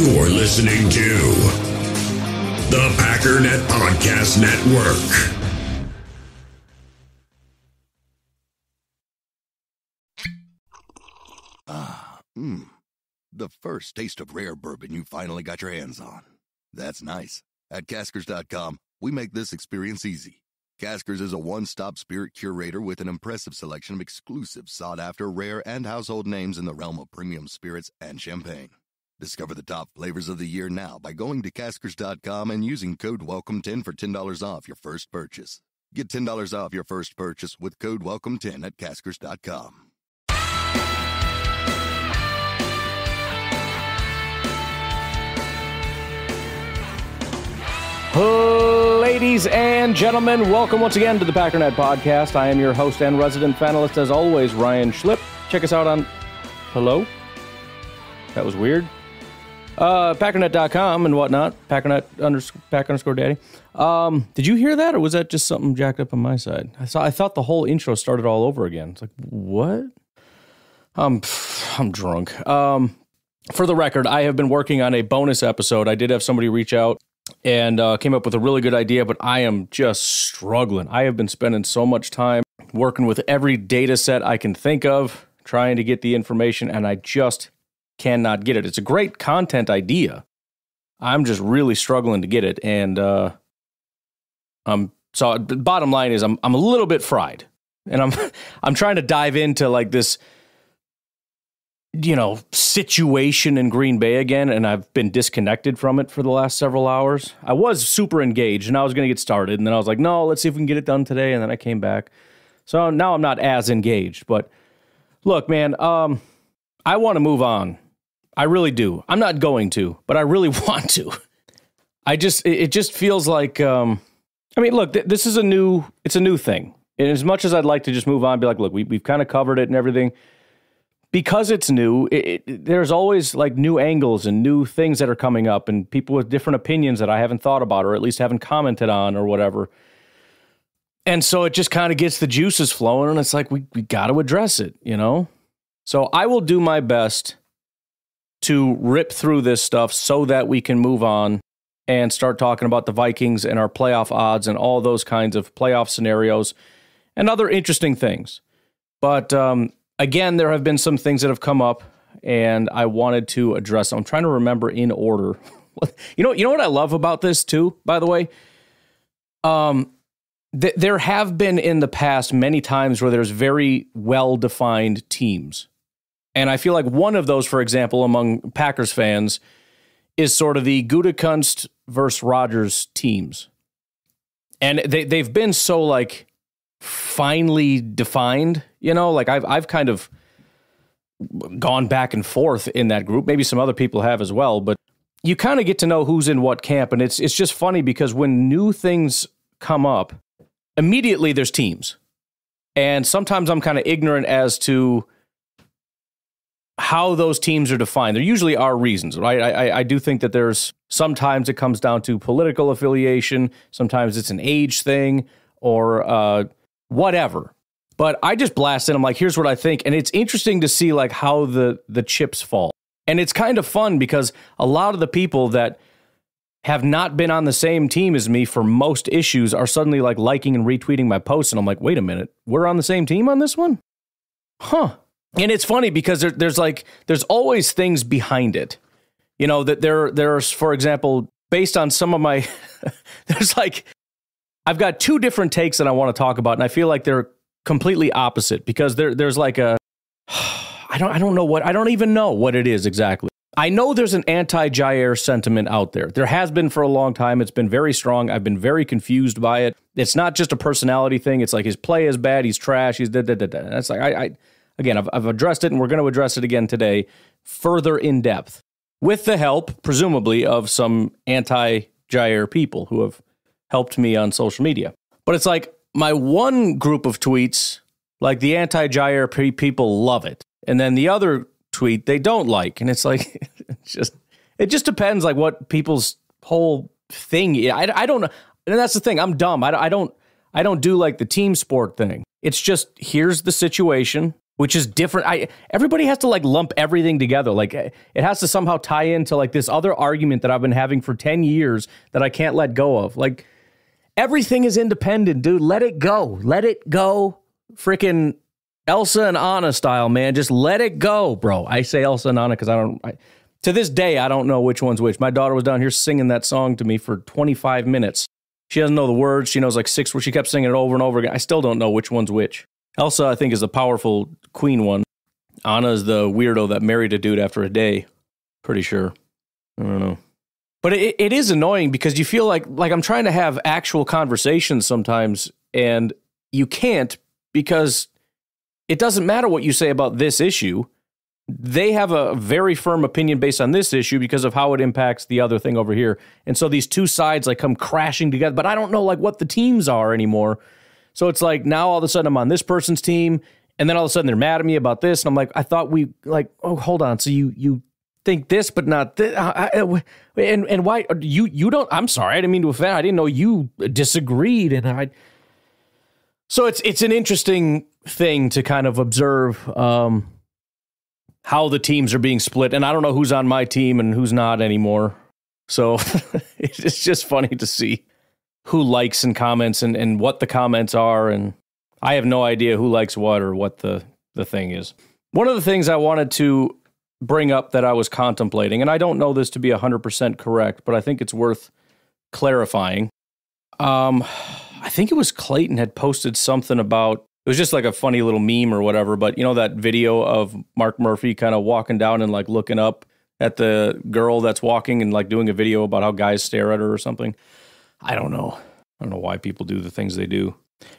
You're listening to the Packernet Podcast Network. Ah, mmm. The first taste of rare bourbon you finally got your hands on. That's nice. At caskers.com, we make this experience easy. Caskers is a one stop spirit curator with an impressive selection of exclusive, sought after, rare, and household names in the realm of premium spirits and champagne. Discover the top flavors of the year now by going to caskers.com and using code WELCOME10 for $10 off your first purchase. Get $10 off your first purchase with code WELCOME10 at caskers.com. Ladies and gentlemen, welcome once again to the Packernet Podcast. I am your host and resident panelist, as always, Ryan Schlip. Check us out on. Hello? That was weird uh, Packernet.com and whatnot. Packernet underscore, Pack underscore daddy. Um, did you hear that, or was that just something jacked up on my side? I saw. I thought the whole intro started all over again. It's like what? I'm I'm drunk. Um, for the record, I have been working on a bonus episode. I did have somebody reach out and uh, came up with a really good idea, but I am just struggling. I have been spending so much time working with every data set I can think of, trying to get the information, and I just cannot get it. It's a great content idea. I'm just really struggling to get it, and uh, I'm so. The bottom line is, I'm I'm a little bit fried, and I'm I'm trying to dive into like this, you know, situation in Green Bay again, and I've been disconnected from it for the last several hours. I was super engaged, and I was going to get started, and then I was like, no, let's see if we can get it done today, and then I came back. So now I'm not as engaged, but look, man, um, I want to move on I really do. I'm not going to, but I really want to. I just it just feels like um I mean, look, th- this is a new it's a new thing. And as much as I'd like to just move on be like, look, we we've kind of covered it and everything because it's new, it, it, there's always like new angles and new things that are coming up and people with different opinions that I haven't thought about or at least haven't commented on or whatever. And so it just kind of gets the juices flowing and it's like we we got to address it, you know? So I will do my best to rip through this stuff so that we can move on and start talking about the Vikings and our playoff odds and all those kinds of playoff scenarios and other interesting things. But um, again, there have been some things that have come up, and I wanted to address. I'm trying to remember in order. you know, you know what I love about this too. By the way, um, th- there have been in the past many times where there's very well defined teams and I feel like one of those, for example, among Packers fans, is sort of the Gudekunst versus Rogers teams. And they, they've been so like finely defined, you know, like I've, I've kind of gone back and forth in that group. Maybe some other people have as well, but you kind of get to know who's in what camp. And it's, it's just funny because when new things come up, immediately there's teams. And sometimes I'm kind of ignorant as to, how those teams are defined. There usually are reasons, right? I, I, I, do think that there's sometimes it comes down to political affiliation, sometimes it's an age thing or uh, whatever. But I just blast it. I'm like, here's what I think, and it's interesting to see like how the the chips fall, and it's kind of fun because a lot of the people that have not been on the same team as me for most issues are suddenly like liking and retweeting my posts, and I'm like, wait a minute, we're on the same team on this one, huh? and it's funny because there, there's like there's always things behind it you know that there there's for example based on some of my there's like i've got two different takes that i want to talk about and i feel like they're completely opposite because there there's like a i don't i don't know what i don't even know what it is exactly i know there's an anti-jair sentiment out there there has been for a long time it's been very strong i've been very confused by it it's not just a personality thing it's like his play is bad he's trash he's da da da da that's like i i Again, I've, I've addressed it and we're going to address it again today further in depth with the help, presumably, of some anti Jair people who have helped me on social media. But it's like my one group of tweets, like the anti Jair people love it. And then the other tweet they don't like. And it's like, it's just, it just depends like what people's whole thing. I, I don't know. And that's the thing. I'm dumb. I, I don't, I don't do like the team sport thing. It's just, here's the situation which is different. I everybody has to like lump everything together. Like eh, it has to somehow tie into like this other argument that I've been having for 10 years that I can't let go of. Like everything is independent, dude. Let it go. Let it go. Freaking Elsa and Anna style, man. Just let it go, bro. I say Elsa and Anna because I don't I, to this day I don't know which one's which. My daughter was down here singing that song to me for 25 minutes. She doesn't know the words. She knows like six where She kept singing it over and over again. I still don't know which one's which. Elsa, I think, is the powerful queen one. Anna is the weirdo that married a dude after a day. Pretty sure. I don't know. But it, it is annoying because you feel like like I'm trying to have actual conversations sometimes and you can't because it doesn't matter what you say about this issue. They have a very firm opinion based on this issue because of how it impacts the other thing over here. And so these two sides like come crashing together, but I don't know like what the teams are anymore so it's like now all of a sudden I'm on this person's team, and then all of a sudden they're mad at me about this, and I'm like, I thought we like, oh, hold on. So you you think this, but not this, I, I, uh, and and why uh, you you don't? I'm sorry, I didn't mean to offend. I didn't know you disagreed, and I. So it's it's an interesting thing to kind of observe um, how the teams are being split, and I don't know who's on my team and who's not anymore. So it's just funny to see who likes and comments and, and what the comments are. And I have no idea who likes what or what the, the thing is. One of the things I wanted to bring up that I was contemplating, and I don't know this to be 100% correct, but I think it's worth clarifying. Um, I think it was Clayton had posted something about it was just like a funny little meme or whatever, but you know that video of Mark Murphy kind of walking down and like looking up at the girl that's walking and like doing a video about how guys stare at her or something. I don't know. I don't know why people do the things they do.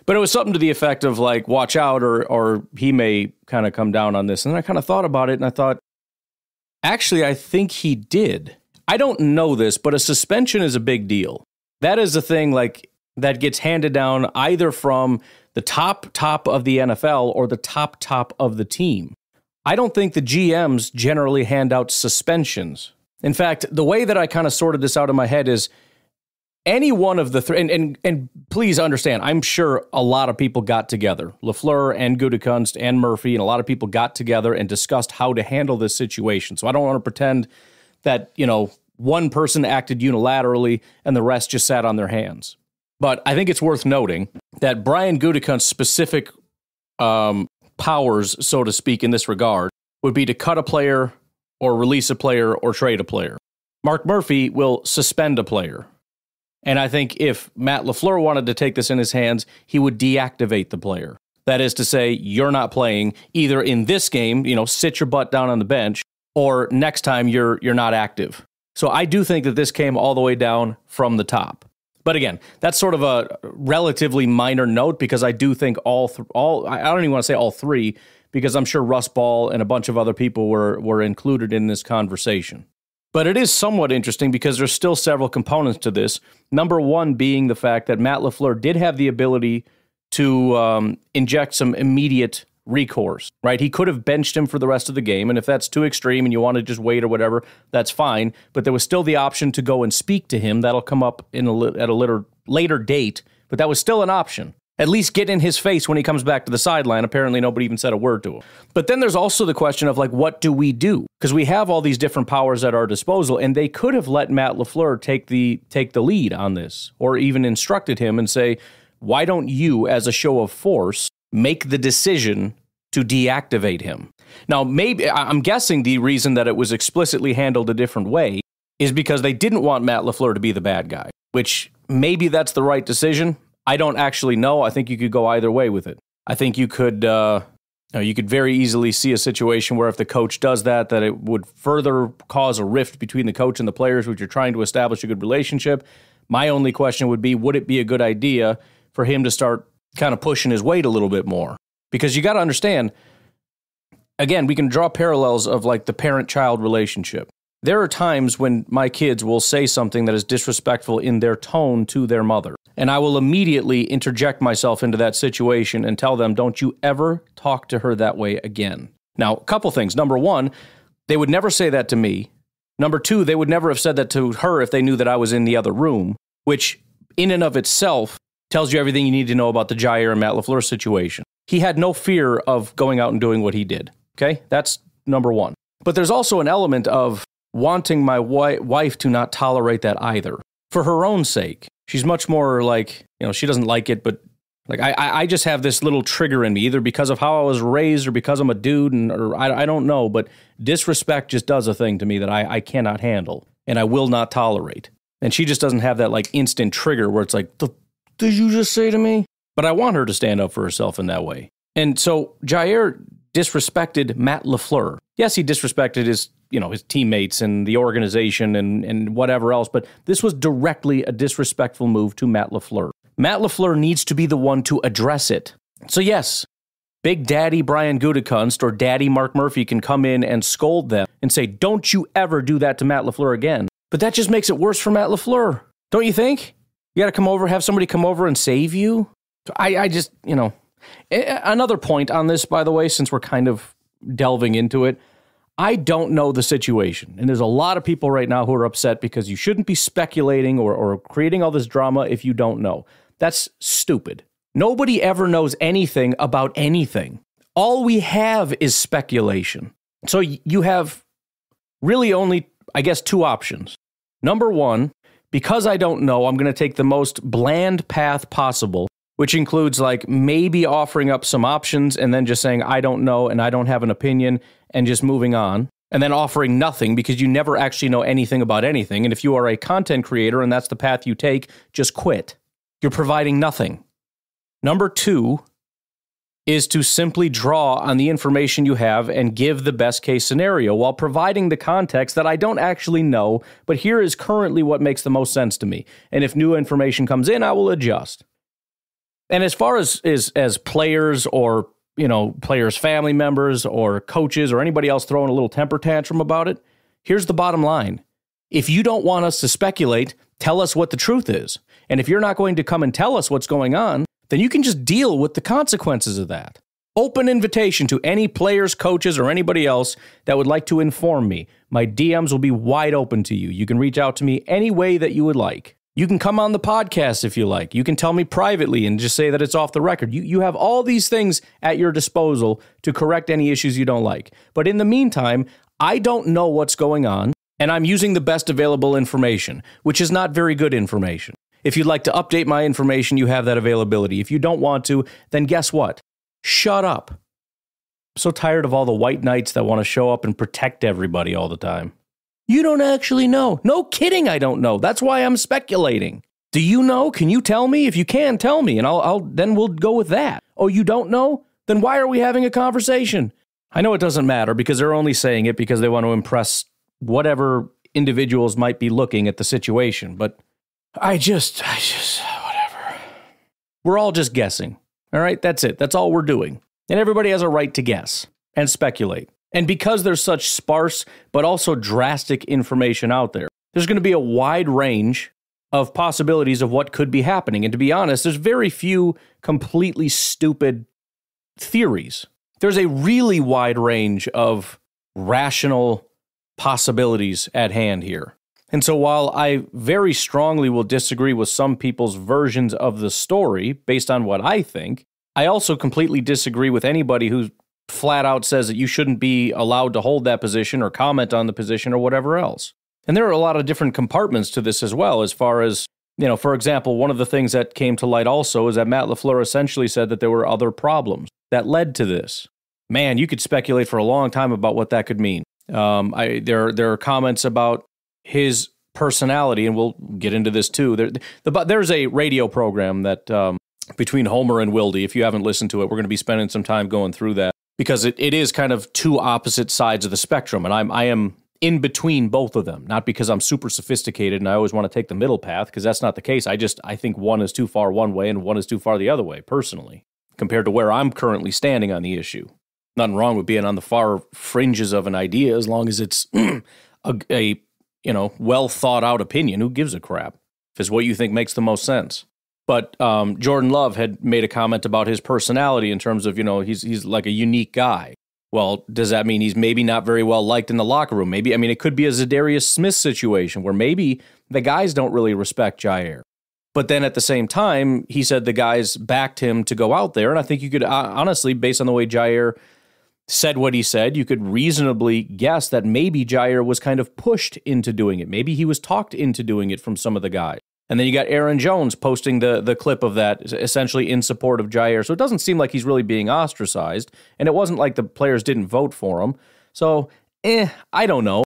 But it was something to the effect of like, watch out, or or he may kind of come down on this. And I kind of thought about it, and I thought, actually, I think he did. I don't know this, but a suspension is a big deal. That is a thing like that gets handed down either from the top top of the NFL or the top top of the team. I don't think the GMs generally hand out suspensions. In fact, the way that I kind of sorted this out in my head is any one of the three, and, and and please understand, I'm sure a lot of people got together, Lafleur and Gudekunst and Murphy, and a lot of people got together and discussed how to handle this situation. So I don't want to pretend that you know one person acted unilaterally and the rest just sat on their hands. But I think it's worth noting that Brian Gutekunst's specific um, powers, so to speak, in this regard, would be to cut a player, or release a player, or trade a player. Mark Murphy will suspend a player and I think if Matt LaFleur wanted to take this in his hands, he would deactivate the player. That is to say, you're not playing either in this game, you know, sit your butt down on the bench, or next time you're you're not active. So I do think that this came all the way down from the top. But again, that's sort of a relatively minor note because I do think all all I don't even want to say all three because I'm sure Russ Ball and a bunch of other people were were included in this conversation. But it is somewhat interesting because there's still several components to this. Number one being the fact that Matt LaFleur did have the ability to um, inject some immediate recourse, right? He could have benched him for the rest of the game. And if that's too extreme and you want to just wait or whatever, that's fine. But there was still the option to go and speak to him. That'll come up in a, at a later, later date, but that was still an option at least get in his face when he comes back to the sideline. Apparently, nobody even said a word to him. But then there's also the question of like, what do we do? Because we have all these different powers at our disposal, and they could have let Matt Lafleur take the take the lead on this, or even instructed him and say, why don't you, as a show of force, make the decision to deactivate him? Now, maybe I'm guessing the reason that it was explicitly handled a different way is because they didn't want Matt LaFleur to be the bad guy, which maybe that's the right decision. I don't actually know. I think you could go either way with it. I think you could uh, you, you could very easily see a situation where if the coach does that, that it would further cause a rift between the coach and the players, which you're trying to establish a good relationship. My only question would be, would it be a good idea for him to start kind of pushing his weight a little bit more? Because you got to understand, again, we can draw parallels of like the parent child relationship. There are times when my kids will say something that is disrespectful in their tone to their mother. And I will immediately interject myself into that situation and tell them, don't you ever talk to her that way again. Now, a couple things. Number one, they would never say that to me. Number two, they would never have said that to her if they knew that I was in the other room, which in and of itself tells you everything you need to know about the Jair and Matt LaFleur situation. He had no fear of going out and doing what he did. Okay? That's number one. But there's also an element of wanting my wife to not tolerate that either for her own sake. She's much more like, you know, she doesn't like it, but like I, I just have this little trigger in me, either because of how I was raised or because I'm a dude, and or I, I don't know, but disrespect just does a thing to me that I, I cannot handle and I will not tolerate. And she just doesn't have that like instant trigger where it's like, did you just say to me? But I want her to stand up for herself in that way. And so Jair disrespected Matt LaFleur. Yes, he disrespected his, you know, his teammates and the organization and, and whatever else, but this was directly a disrespectful move to Matt LaFleur. Matt LaFleur needs to be the one to address it. So, yes, Big Daddy Brian Gutekunst or Daddy Mark Murphy can come in and scold them and say, Don't you ever do that to Matt LaFleur again. But that just makes it worse for Matt LaFleur, don't you think? You got to come over, have somebody come over and save you. I, I just, you know, Another point on this, by the way, since we're kind of delving into it, I don't know the situation. And there's a lot of people right now who are upset because you shouldn't be speculating or, or creating all this drama if you don't know. That's stupid. Nobody ever knows anything about anything. All we have is speculation. So you have really only, I guess, two options. Number one, because I don't know, I'm going to take the most bland path possible which includes like maybe offering up some options and then just saying, I don't know and I don't have an opinion and just moving on. And then offering nothing because you never actually know anything about anything. And if you are a content creator and that's the path you take, just quit. You're providing nothing. Number two is to simply draw on the information you have and give the best case scenario while providing the context that I don't actually know, but here is currently what makes the most sense to me. And if new information comes in, I will adjust. And as far as is as players or you know players' family members or coaches or anybody else throwing a little temper tantrum about it, here's the bottom line: if you don't want us to speculate, tell us what the truth is. And if you're not going to come and tell us what's going on, then you can just deal with the consequences of that. Open invitation to any players, coaches, or anybody else that would like to inform me. My DMs will be wide open to you. You can reach out to me any way that you would like. You can come on the podcast if you like. You can tell me privately and just say that it's off the record. You, you have all these things at your disposal to correct any issues you don't like. But in the meantime, I don't know what's going on, and I'm using the best available information, which is not very good information. If you'd like to update my information, you have that availability. If you don't want to, then guess what? Shut up. I'm so tired of all the white knights that want to show up and protect everybody all the time. You don't actually know. No kidding, I don't know. That's why I'm speculating. Do you know? Can you tell me? If you can, tell me, and I'll, I'll then we'll go with that. Oh, you don't know? Then why are we having a conversation? I know it doesn't matter because they're only saying it because they want to impress whatever individuals might be looking at the situation, but I just, I just, whatever. We're all just guessing. All right, that's it. That's all we're doing. And everybody has a right to guess and speculate. And because there's such sparse but also drastic information out there, there's going to be a wide range of possibilities of what could be happening. And to be honest, there's very few completely stupid theories. There's a really wide range of rational possibilities at hand here. And so, while I very strongly will disagree with some people's versions of the story based on what I think, I also completely disagree with anybody who flat out says that you shouldn't be allowed to hold that position or comment on the position or whatever else. And there are a lot of different compartments to this as well, as far as, you know, for example, one of the things that came to light also is that Matt LaFleur essentially said that there were other problems that led to this. Man, you could speculate for a long time about what that could mean. Um, I, there, there are comments about his personality, and we'll get into this too. There, the, there's a radio program that um, between Homer and Wildy, if you haven't listened to it, we're going to be spending some time going through that because it, it is kind of two opposite sides of the spectrum. And I'm, I am in between both of them, not because I'm super sophisticated and I always want to take the middle path because that's not the case. I just, I think one is too far one way and one is too far the other way personally compared to where I'm currently standing on the issue. Nothing wrong with being on the far fringes of an idea as long as it's a, a, you know, well thought out opinion. Who gives a crap? If it's what you think makes the most sense. But um, Jordan Love had made a comment about his personality in terms of, you know, he's, he's like a unique guy. Well, does that mean he's maybe not very well liked in the locker room? Maybe, I mean, it could be a Zadarius Smith situation where maybe the guys don't really respect Jair. But then at the same time, he said the guys backed him to go out there. And I think you could honestly, based on the way Jair said what he said, you could reasonably guess that maybe Jair was kind of pushed into doing it. Maybe he was talked into doing it from some of the guys. And then you got Aaron Jones posting the the clip of that essentially in support of Jair. So it doesn't seem like he's really being ostracized. And it wasn't like the players didn't vote for him. So, eh, I don't know.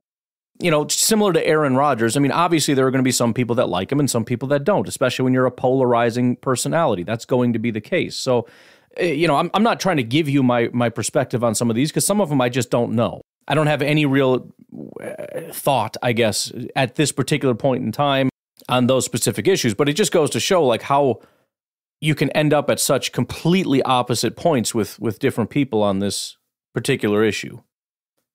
You know, similar to Aaron Rodgers, I mean, obviously there are going to be some people that like him and some people that don't, especially when you're a polarizing personality. That's going to be the case. So, eh, you know, I'm, I'm not trying to give you my, my perspective on some of these because some of them I just don't know. I don't have any real eh, thought, I guess, at this particular point in time on those specific issues. But it just goes to show like how you can end up at such completely opposite points with with different people on this particular issue.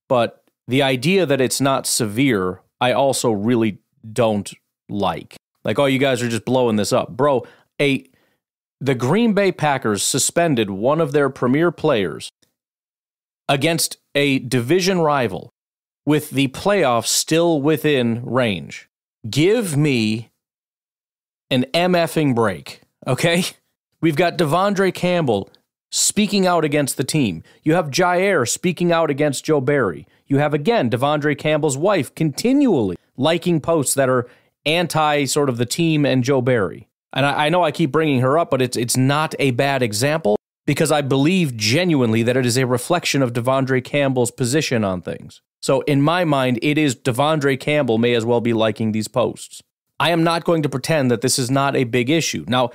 But the idea that it's not severe, I also really don't like. Like, oh, you guys are just blowing this up. Bro, a the Green Bay Packers suspended one of their premier players against a division rival with the playoffs still within range give me an MFing break, okay? We've got Devondre Campbell speaking out against the team. You have Jair speaking out against Joe Barry. You have, again, Devondre Campbell's wife continually liking posts that are anti sort of the team and Joe Barry. And I, I know I keep bringing her up, but it's, it's not a bad example because I believe genuinely that it is a reflection of Devondre Campbell's position on things. So in my mind, it is Devondre Campbell may as well be liking these posts. I am not going to pretend that this is not a big issue. Now,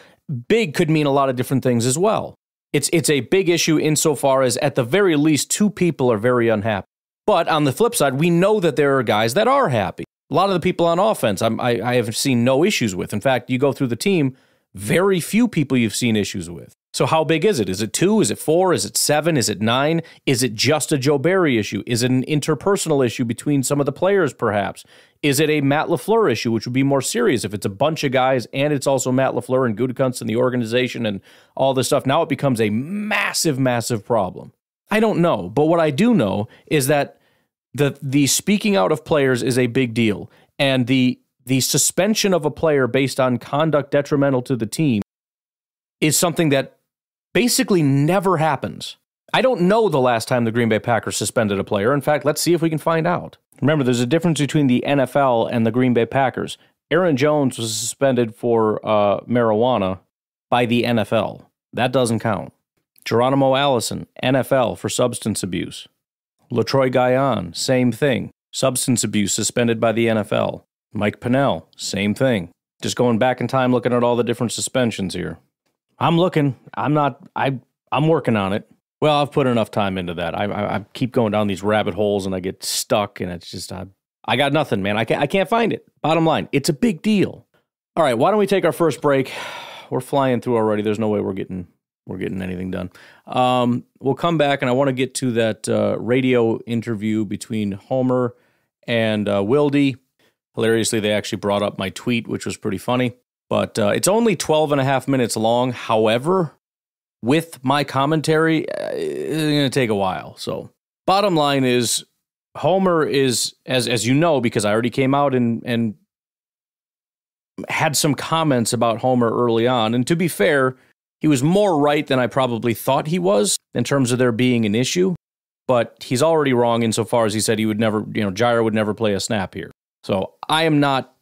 big could mean a lot of different things as well. It's it's a big issue insofar as at the very least two people are very unhappy. But on the flip side, we know that there are guys that are happy. A lot of the people on offense, I, I have seen no issues with. In fact, you go through the team, very few people you've seen issues with. So how big is it? Is it two? Is it four? Is it seven? Is it nine? Is it just a Joe Barry issue? Is it an interpersonal issue between some of the players, perhaps? Is it a Matt LaFleur issue, which would be more serious if it's a bunch of guys and it's also Matt LaFleur and Gudekunst and the organization and all this stuff? Now it becomes a massive, massive problem. I don't know, but what I do know is that the the speaking out of players is a big deal. And the the suspension of a player based on conduct detrimental to the team is something that basically never happens. I don't know the last time the Green Bay Packers suspended a player. In fact, let's see if we can find out. Remember, there's a difference between the NFL and the Green Bay Packers. Aaron Jones was suspended for uh, marijuana by the NFL. That doesn't count. Geronimo Allison, NFL for substance abuse. Latroy Guyon, same thing. Substance abuse suspended by the NFL. Mike Pinnell, same thing. Just going back in time looking at all the different suspensions here. I'm looking. I'm not. I I'm working on it. Well, I've put enough time into that. I, I, I keep going down these rabbit holes and I get stuck, and it's just I I got nothing, man. I can't I can't find it. Bottom line, it's a big deal. All right, why don't we take our first break? We're flying through already. There's no way we're getting we're getting anything done. Um, we'll come back, and I want to get to that uh, radio interview between Homer and uh, Wildy. Hilariously, they actually brought up my tweet, which was pretty funny. But uh, it's only 12 and a half minutes long. However, with my commentary, uh, it's going to take a while. So, bottom line is Homer is, as, as you know, because I already came out and, and had some comments about Homer early on. And to be fair, he was more right than I probably thought he was in terms of there being an issue. But he's already wrong insofar as he said he would never, you know, Gyro would never play a snap here. So I am not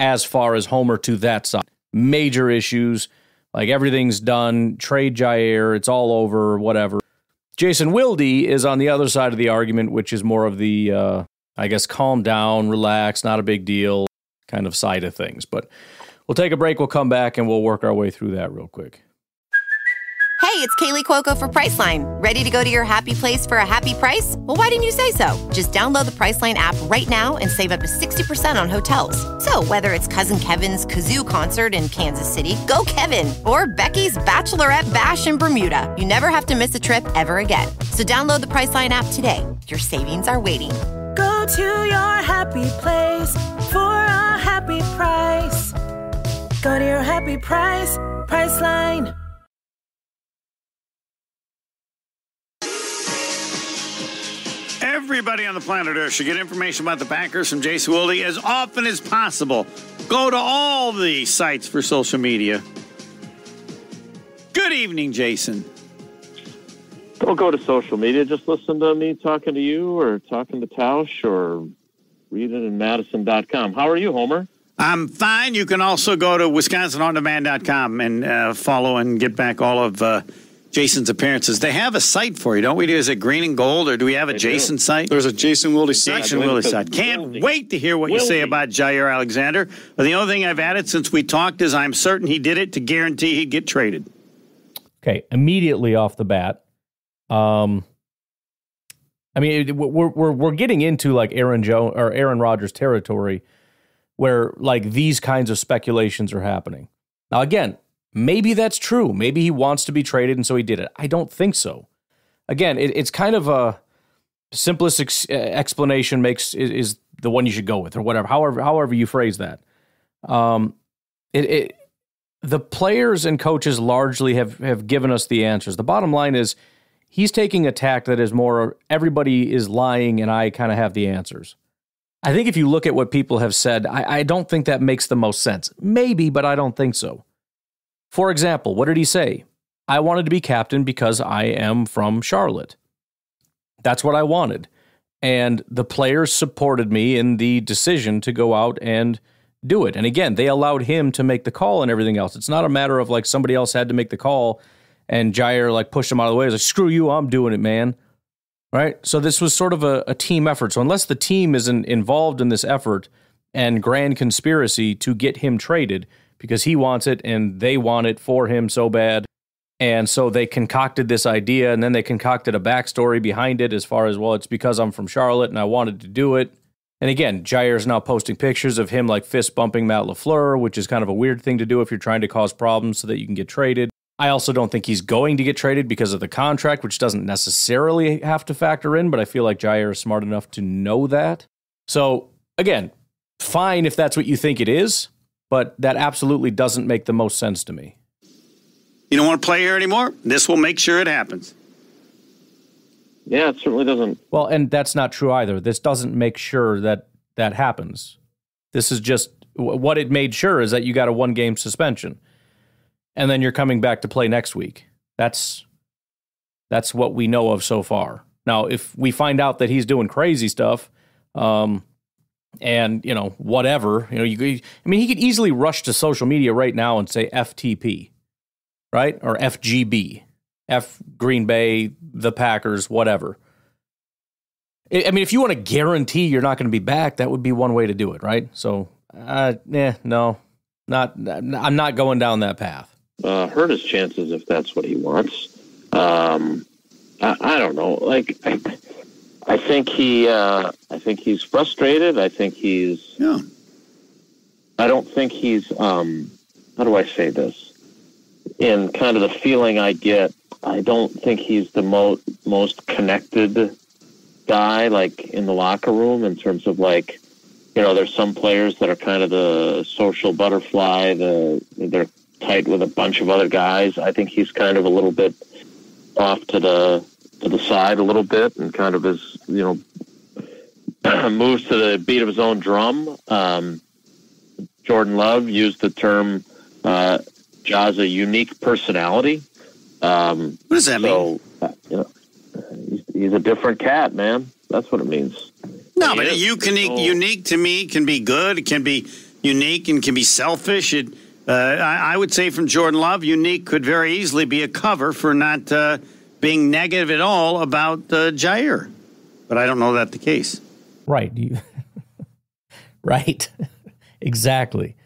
as far as Homer to that side. Major issues. Like everything's done. Trade Jair. It's all over, whatever. Jason Wilde is on the other side of the argument, which is more of the, uh, I guess, calm down, relax, not a big deal kind of side of things. But we'll take a break. We'll come back and we'll work our way through that real quick. Hey, it's Kaylee Cuoco for Priceline. Ready to go to your happy place for a happy price? Well, why didn't you say so? Just download the Priceline app right now and save up to 60% on hotels. So, whether it's Cousin Kevin's Kazoo concert in Kansas City, go Kevin, or Becky's Bachelorette Bash in Bermuda, you never have to miss a trip ever again. So, download the Priceline app today. Your savings are waiting. Go to your happy place for a happy price. Go to your happy price, Priceline. Everybody on the planet Earth should get information about the Packers from Jason Wilde as often as possible. Go to all the sites for social media. Good evening, Jason. Don't go to social media. Just listen to me talking to you or talking to Tausch or read it in madison.com. How are you, Homer? I'm fine. You can also go to wisconsinondemand.com and uh, follow and get back all of. Uh, Jason's appearances. They have a site for you, don't we? Do is it green and gold, or do we have a they Jason do. site? There's a Jason Wilde site. Jason Wilde site. Can't wait to hear what you say about Jair Alexander. But the only thing I've added since we talked is I'm certain he did it to guarantee he'd get traded. Okay, immediately off the bat, um, I mean we're we're we're getting into like Aaron Jones or Aaron Rodgers territory, where like these kinds of speculations are happening. Now again, Maybe that's true. Maybe he wants to be traded, and so he did it. I don't think so. Again, it, it's kind of a simplest ex- uh, explanation makes is, is, the one you should go with, or whatever. However, however you phrase that, um, it, it the players and coaches largely have have given us the answers. The bottom line is he's taking a tack that is more everybody is lying, and I kind of have the answers. I think if you look at what people have said, I, I, don't think that makes the most sense. Maybe, but I don't think so. For example, what did he say? I wanted to be captain because I am from Charlotte. That's what I wanted. And the players supported me in the decision to go out and do it. And again, they allowed him to make the call and everything else. It's not a matter of like somebody else had to make the call and Jair like pushed him out of the way. He's like, screw you, I'm doing it, man. Right? So this was sort of a, a team effort. So unless the team isn't involved in this effort and grand conspiracy to get him traded, because he wants it and they want it for him so bad. And so they concocted this idea and then they concocted a backstory behind it as far as, well, it's because I'm from Charlotte and I wanted to do it. And again, Jair's now posting pictures of him like fist bumping Matt LaFleur, which is kind of a weird thing to do if you're trying to cause problems so that you can get traded. I also don't think he's going to get traded because of the contract, which doesn't necessarily have to factor in, but I feel like Jair is smart enough to know that. So, again, fine if that's what you think it is but that absolutely doesn't make the most sense to me. You don't want to play here anymore? This will make sure it happens. Yeah, it certainly doesn't. Well, and that's not true either. This doesn't make sure that that happens. This is just what it made sure is that you got a one game suspension. And then you're coming back to play next week. That's that's what we know of so far. Now, if we find out that he's doing crazy stuff, um, and you know whatever you know you i mean he could easily rush to social media right now and say ftp right or fgb f green bay the packers whatever i mean if you want to guarantee you're not going to be back that would be one way to do it right so uh yeah no not i'm not going down that path uh hurt his chances if that's what he wants um i, I don't know like I, I think he, uh, I think he's frustrated. I think he's. Yeah. I don't think he's. Um, how do I say this? In kind of the feeling I get, I don't think he's the mo- most connected guy, like in the locker room, in terms of like, you know, there's some players that are kind of the social butterfly. The they're tight with a bunch of other guys. I think he's kind of a little bit off to the to the side a little bit and kind of is you know moves to the beat of his own drum. Um, Jordan Love used the term uh, a unique personality. Um, what does that so, mean? Uh, you know, he's, he's, a different cat, man. That's what it means. No, he but is. unique, oh. unique to me can be good. It can be unique and can be selfish. It, uh, I, I, would say from Jordan Love, unique could very easily be a cover for not. Uh, being negative at all about uh, Jair, but I don't know that the case. Right. You, right. exactly.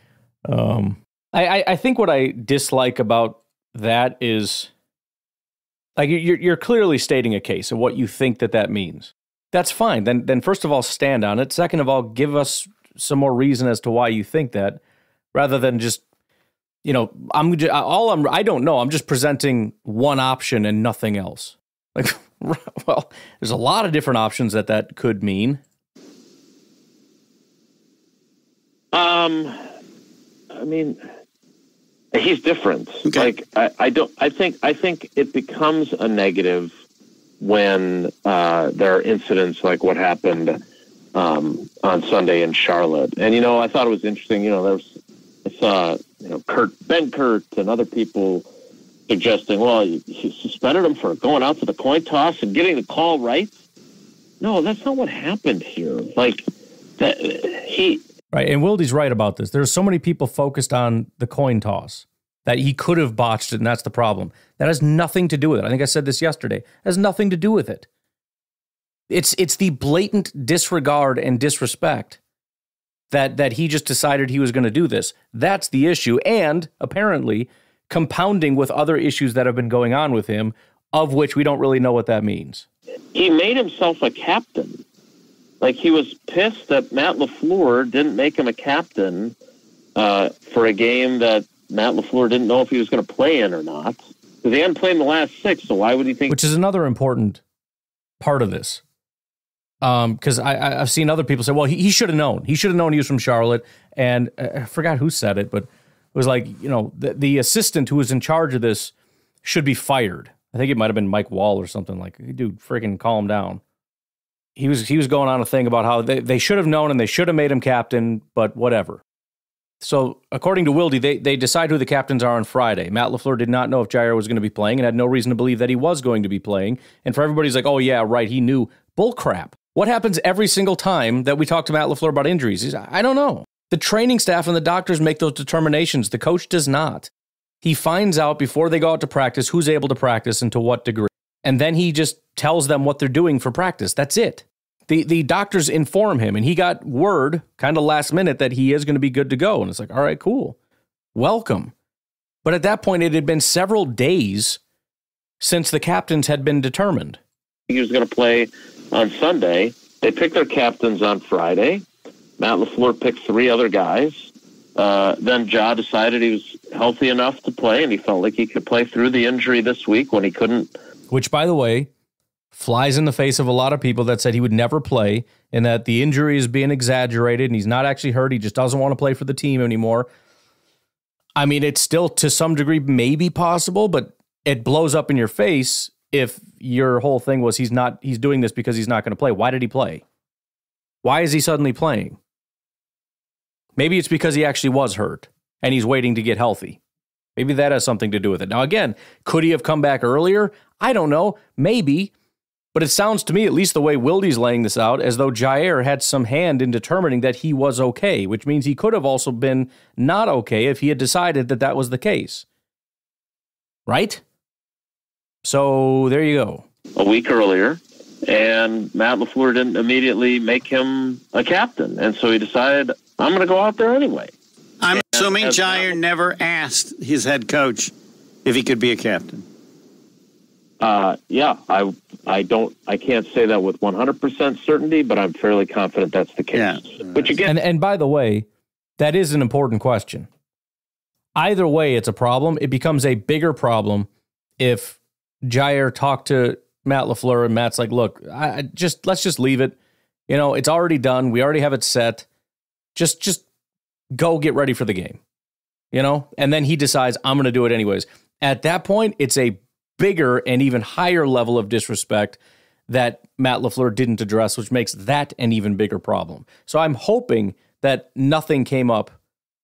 Um, I, I think what I dislike about that is like you're, you're clearly stating a case of what you think that that means. That's fine. Then, then first of all, stand on it. Second of all, give us some more reason as to why you think that rather than just you know, I'm just, all I'm I don't know. I'm just presenting one option and nothing else. Like, well, there's a lot of different options that that could mean. Um, I mean, he's different. Okay. Like, I, I don't. I think I think it becomes a negative when uh, there are incidents like what happened um, on Sunday in Charlotte. And you know, I thought it was interesting. You know, there was I saw you know, Kurt Benkert and other people suggesting, well, you, you suspended him for going out to the coin toss and getting the call right. No, that's not what happened here. Like that, he right, and Wildy's right about this. There's so many people focused on the coin toss that he could have botched it, and that's the problem. That has nothing to do with it. I think I said this yesterday. It has nothing to do with it. It's it's the blatant disregard and disrespect that that he just decided he was going to do this. That's the issue, and apparently compounding with other issues that have been going on with him, of which we don't really know what that means. He made himself a captain. Like he was pissed that Matt Lafleur didn't make him a captain uh, for a game that Matt Lafleur didn't know if he was going to play in or not. he hadn't played in the last six, so why would he think? Which is another important part of this because um, I, have seen other people say, well, he, he should have known. He should have known he was from Charlotte. And uh, I forgot who said it, but it was like, you know, the, the assistant who was in charge of this should be fired. I think it might have been Mike Wall or something like, dude, freaking calm down. He was he was going on a thing about how they, they should have known and they should have made him captain, but whatever. So according to Wildy, they, they decide who the captains are on Friday. Matt LaFleur did not know if Jair was going to be playing and had no reason to believe that he was going to be playing. And for everybody's like, oh yeah, right, he knew. Bullcrap. What happens every single time that we talk to Matt LaFleur about injuries? He's, I don't know. The training staff and the doctors make those determinations. The coach does not. He finds out before they go out to practice who's able to practice and to what degree. And then he just tells them what they're doing for practice. That's it. The, the doctors inform him, and he got word kind of last minute that he is going to be good to go. And it's like, all right, cool. Welcome. But at that point, it had been several days since the captains had been determined. He was going to play on Sunday. They pick their captains on Friday. Matt LaFleur picked three other guys. Uh, then Ja decided he was healthy enough to play, and he felt like he could play through the injury this week when he couldn't. Which, by the way, flies in the face of a lot of people that said he would never play and that the injury is being exaggerated and he's not actually hurt. He just doesn't want to play for the team anymore. I mean, it's still to some degree maybe possible, but it blows up in your face if your whole thing was he's not he's doing this because he's not going to play, why did he play? Why is he suddenly playing? Maybe it's because he actually was hurt and he's waiting to get healthy. Maybe that has something to do with it. Now again, could he have come back earlier? I don't know. Maybe. But it sounds to me, at least the way Wildy's laying this out, as though Jair had some hand in determining that he was okay, which means he could have also been not okay if he had decided that that was the case. Right? So there you go. A week earlier, and Matt LaFleur didn't immediately make him a captain. And so he decided, I'm going to go out there anyway. I'm and assuming Jair Matt, never asked his head coach if he could be a captain. Uh, yeah, I, I don't, I can't say that with 100% certainty, but I'm fairly confident that's the case. Yeah. Which again, and, and by the way, that is an important question. Either way, it's a problem. It becomes a bigger problem if Jair talked to Matt LaFleur and Matt's like, look, I, I just let's just leave it. You know, it's already done. We already have it set. Just just go get ready for the game. You know? And then he decides I'm gonna do it anyways. At that point, it's a bigger and even higher level of disrespect that Matt LaFleur didn't address, which makes that an even bigger problem. So I'm hoping that nothing came up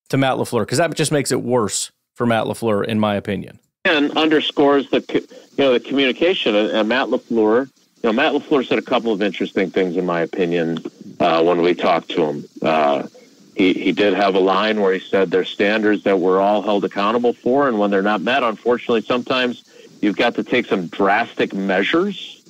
to Matt LaFleur because that just makes it worse for Matt LaFleur, in my opinion. And underscores the you know, the communication and uh, uh, Matt LaFleur, you know, Matt LaFleur said a couple of interesting things, in my opinion, uh, when we talked to him. Uh, he, he did have a line where he said there's standards that we're all held accountable for, and when they're not met, unfortunately, sometimes you've got to take some drastic measures,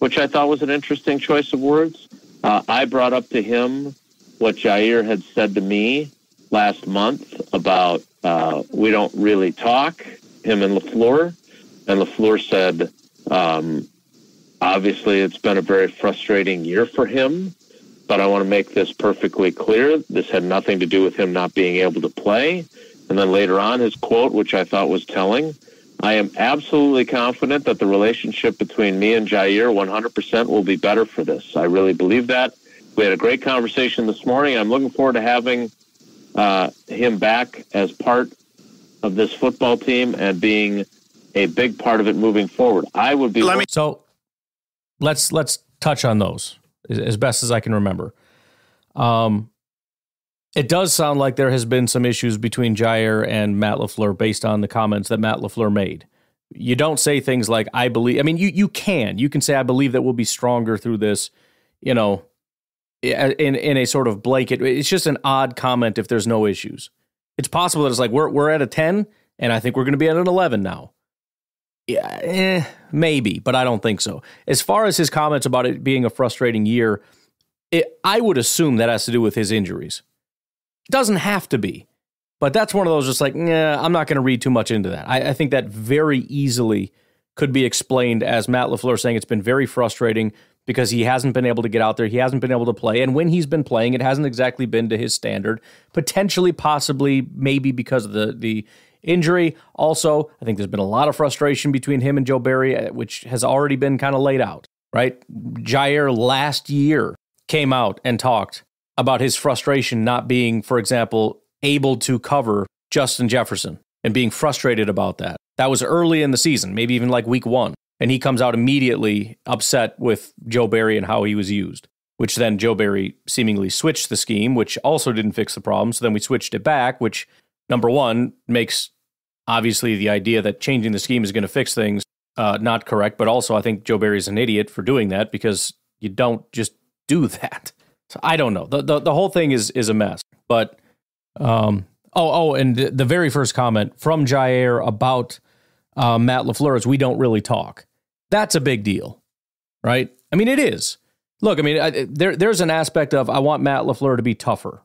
which I thought was an interesting choice of words. Uh, I brought up to him what Jair had said to me last month about uh, we don't really talk, him and LaFleur. And Lafleur said, um, obviously, it's been a very frustrating year for him, but I want to make this perfectly clear. This had nothing to do with him not being able to play. And then later on, his quote, which I thought was telling. I am absolutely confident that the relationship between me and Jair 100% will be better for this. I really believe that. We had a great conversation this morning. I'm looking forward to having uh, him back as part of this football team and being a big part of it moving forward. I would be Let me- so let's let's touch on those as best as I can remember. Um, it does sound like there has been some issues between Jair and Matt Lafleur based on the comments that Matt Lafleur made. You don't say things like "I believe." I mean, you you can you can say "I believe that we'll be stronger through this," you know, in in a sort of blanket. It's just an odd comment if there's no issues. It's possible that it's like we're we're at a ten, and I think we're going to be at an eleven now yeah, eh, maybe, but I don't think so. As far as his comments about it being a frustrating year, it, I would assume that has to do with his injuries. It doesn't have to be, but that's one of those just like, nah, I'm not going to read too much into that. I, I, think that very easily could be explained as Matt LaFleur saying it's been very frustrating because he hasn't been able to get out there. He hasn't been able to play. And when he's been playing, it hasn't exactly been to his standard, potentially, possibly, maybe because of the, the injury. Also, I think there's been a lot of frustration between him and Joe Barry, uh, which has already been kind of laid out, right? Jair last year came out and talked about his frustration not being, for example, able to cover Justin Jefferson and being frustrated about that. That was early in the season, maybe even like week one. And he comes out immediately upset with Joe Barry and how he was used, which then Joe Barry seemingly switched the scheme, which also didn't fix the problem. So then we switched it back, which number one, makes obviously the idea that changing the scheme is going to fix things uh, not correct. But also, I think Joe Barry's an idiot for doing that because you don't just do that. So I don't know. The, the, the whole thing is is a mess. But um, oh oh, and the, the very first comment from Jair about uh, Matt Lafleur is we don't really talk. That's a big deal, right? I mean, it is. Look, I mean, I, there there's an aspect of I want Matt Lafleur to be tougher,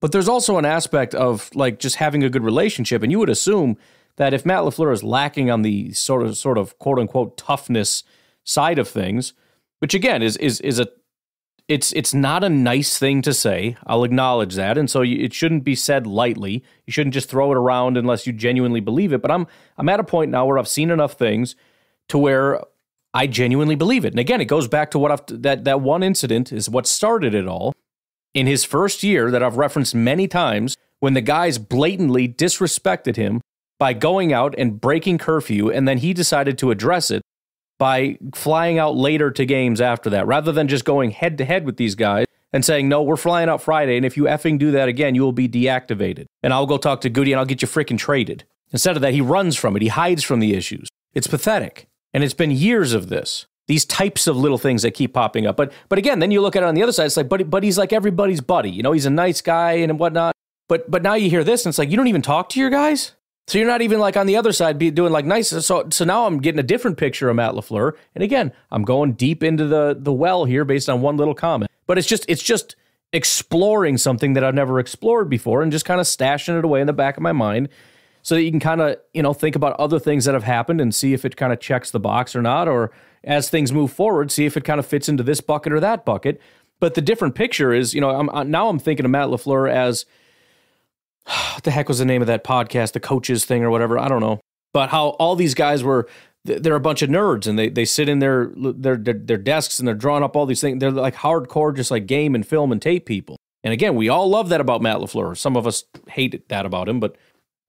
but there's also an aspect of like just having a good relationship, and you would assume that if Matt Lafleur is lacking on the sort of sort of quote unquote toughness side of things, which again is is is a it's it's not a nice thing to say. I'll acknowledge that, and so it shouldn't be said lightly. You shouldn't just throw it around unless you genuinely believe it. But I'm I'm at a point now where I've seen enough things to where I genuinely believe it. And again, it goes back to what I've that that one incident is what started it all in his first year that I've referenced many times when the guys blatantly disrespected him by going out and breaking curfew, and then he decided to address it by flying out later to games after that, rather than just going head to head with these guys and saying, No, we're flying out Friday, and if you effing do that again, you will be deactivated. And I'll go talk to Goody and I'll get you freaking traded. Instead of that, he runs from it, he hides from the issues. It's pathetic. And it's been years of this these types of little things that keep popping up. But but again, then you look at it on the other side. It's like, but but he's like everybody's buddy. You know, he's a nice guy and whatnot. But but now you hear this, and it's like you don't even talk to your guys. So you're not even like on the other side, be doing like nice. So so now I'm getting a different picture of Matt Lafleur. And again, I'm going deep into the the well here based on one little comment. But it's just it's just exploring something that I've never explored before, and just kind of stashing it away in the back of my mind so that you can kind of you know think about other things that have happened and see if it kind of checks the box or not or as things move forward, see if it kind of fits into this bucket or that bucket. But the different picture is, you know, I'm, now I'm thinking of Matt Lafleur as what the heck was the name of that podcast, the coaches thing or whatever. I don't know, but how all these guys were. They're a bunch of nerds, and they they sit in their their their, their desks and they're drawing up all these things. They're like hardcore, just like game and film and tape people. And again, we all love that about Matt Lafleur. Some of us hate that about him, but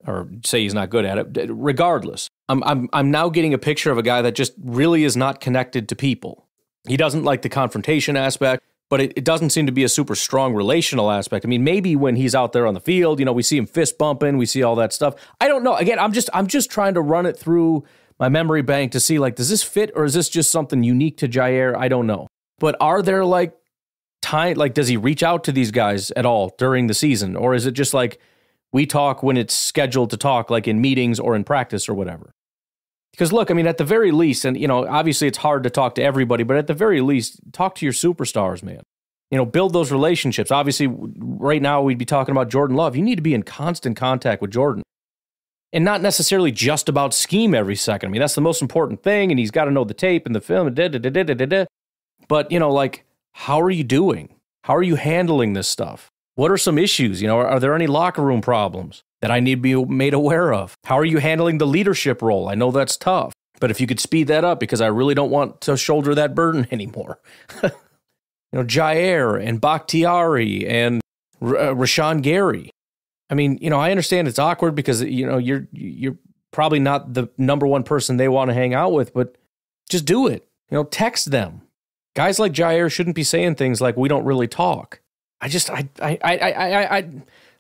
or say he's not good at it. Regardless, I'm, I'm, I'm now getting a picture of a guy that just really is not connected to people. He doesn't like the confrontation aspect, but it, it doesn't seem to be a super strong relational aspect. I mean, maybe when he's out there on the field, you know, we see him fist bumping, we see all that stuff. I don't know. Again, I'm just I'm just trying to run it through my memory bank to see like, does this fit or is this just something unique to Jair? I don't know. But are there like time like does he reach out to these guys at all during the season? Or is it just like we talk when it's scheduled to talk, like in meetings or in practice or whatever. Because look, I mean, at the very least, and you know, obviously it's hard to talk to everybody, but at the very least, talk to your superstars, man. You know, build those relationships. Obviously, right now we'd be talking about Jordan Love. You need to be in constant contact with Jordan and not necessarily just about scheme every second. I mean, that's the most important thing, and he's got to know the tape and the film. And da, da, da, da, da, da. But, you know, like, how are you doing? How are you handling this stuff? What are some issues? You know, are, are there any locker room problems that I need to be made aware of? How are you handling the leadership role? I know that's tough, but if you could speed that up, because I really don't want to shoulder that burden anymore. you know, Jair and Bakhtiari and R- uh, Rashawn Gary. I mean, you know, I understand it's awkward because you know you're you're probably not the number one person they want to hang out with, but just do it. You know, text them. Guys like Jair shouldn't be saying things like we don't really talk. I just I I I I, I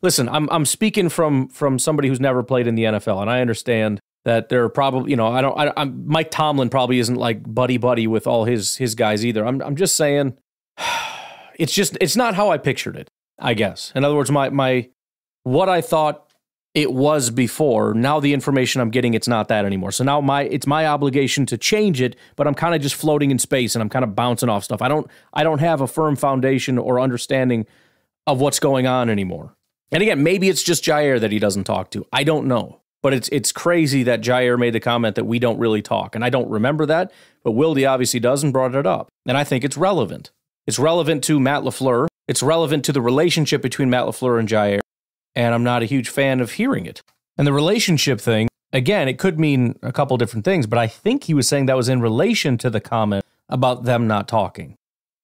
listen. I'm I'm speaking from from somebody who's never played in the NFL, and I understand that there are probably you know I don't I, am Mike Tomlin probably isn't like buddy buddy with all his his guys either. I'm I'm just saying, it's just it's not how I pictured it. I guess. In other words, my my what I thought it was before. Now the information I'm getting, it's not that anymore. So now my it's my obligation to change it, but I'm kind of just floating in space and I'm kind of bouncing off stuff. I don't I don't have a firm foundation or understanding of what's going on anymore. And again, maybe it's just Jair that he doesn't talk to. I don't know. But it's it's crazy that Jair made the comment that we don't really talk. And I don't remember that, but Wilde obviously does and brought it up. And I think it's relevant. It's relevant to Matt LaFleur. It's relevant to the relationship between Matt LaFleur and Jair and I'm not a huge fan of hearing it. And the relationship thing, again, it could mean a couple different things, but I think he was saying that was in relation to the comment about them not talking.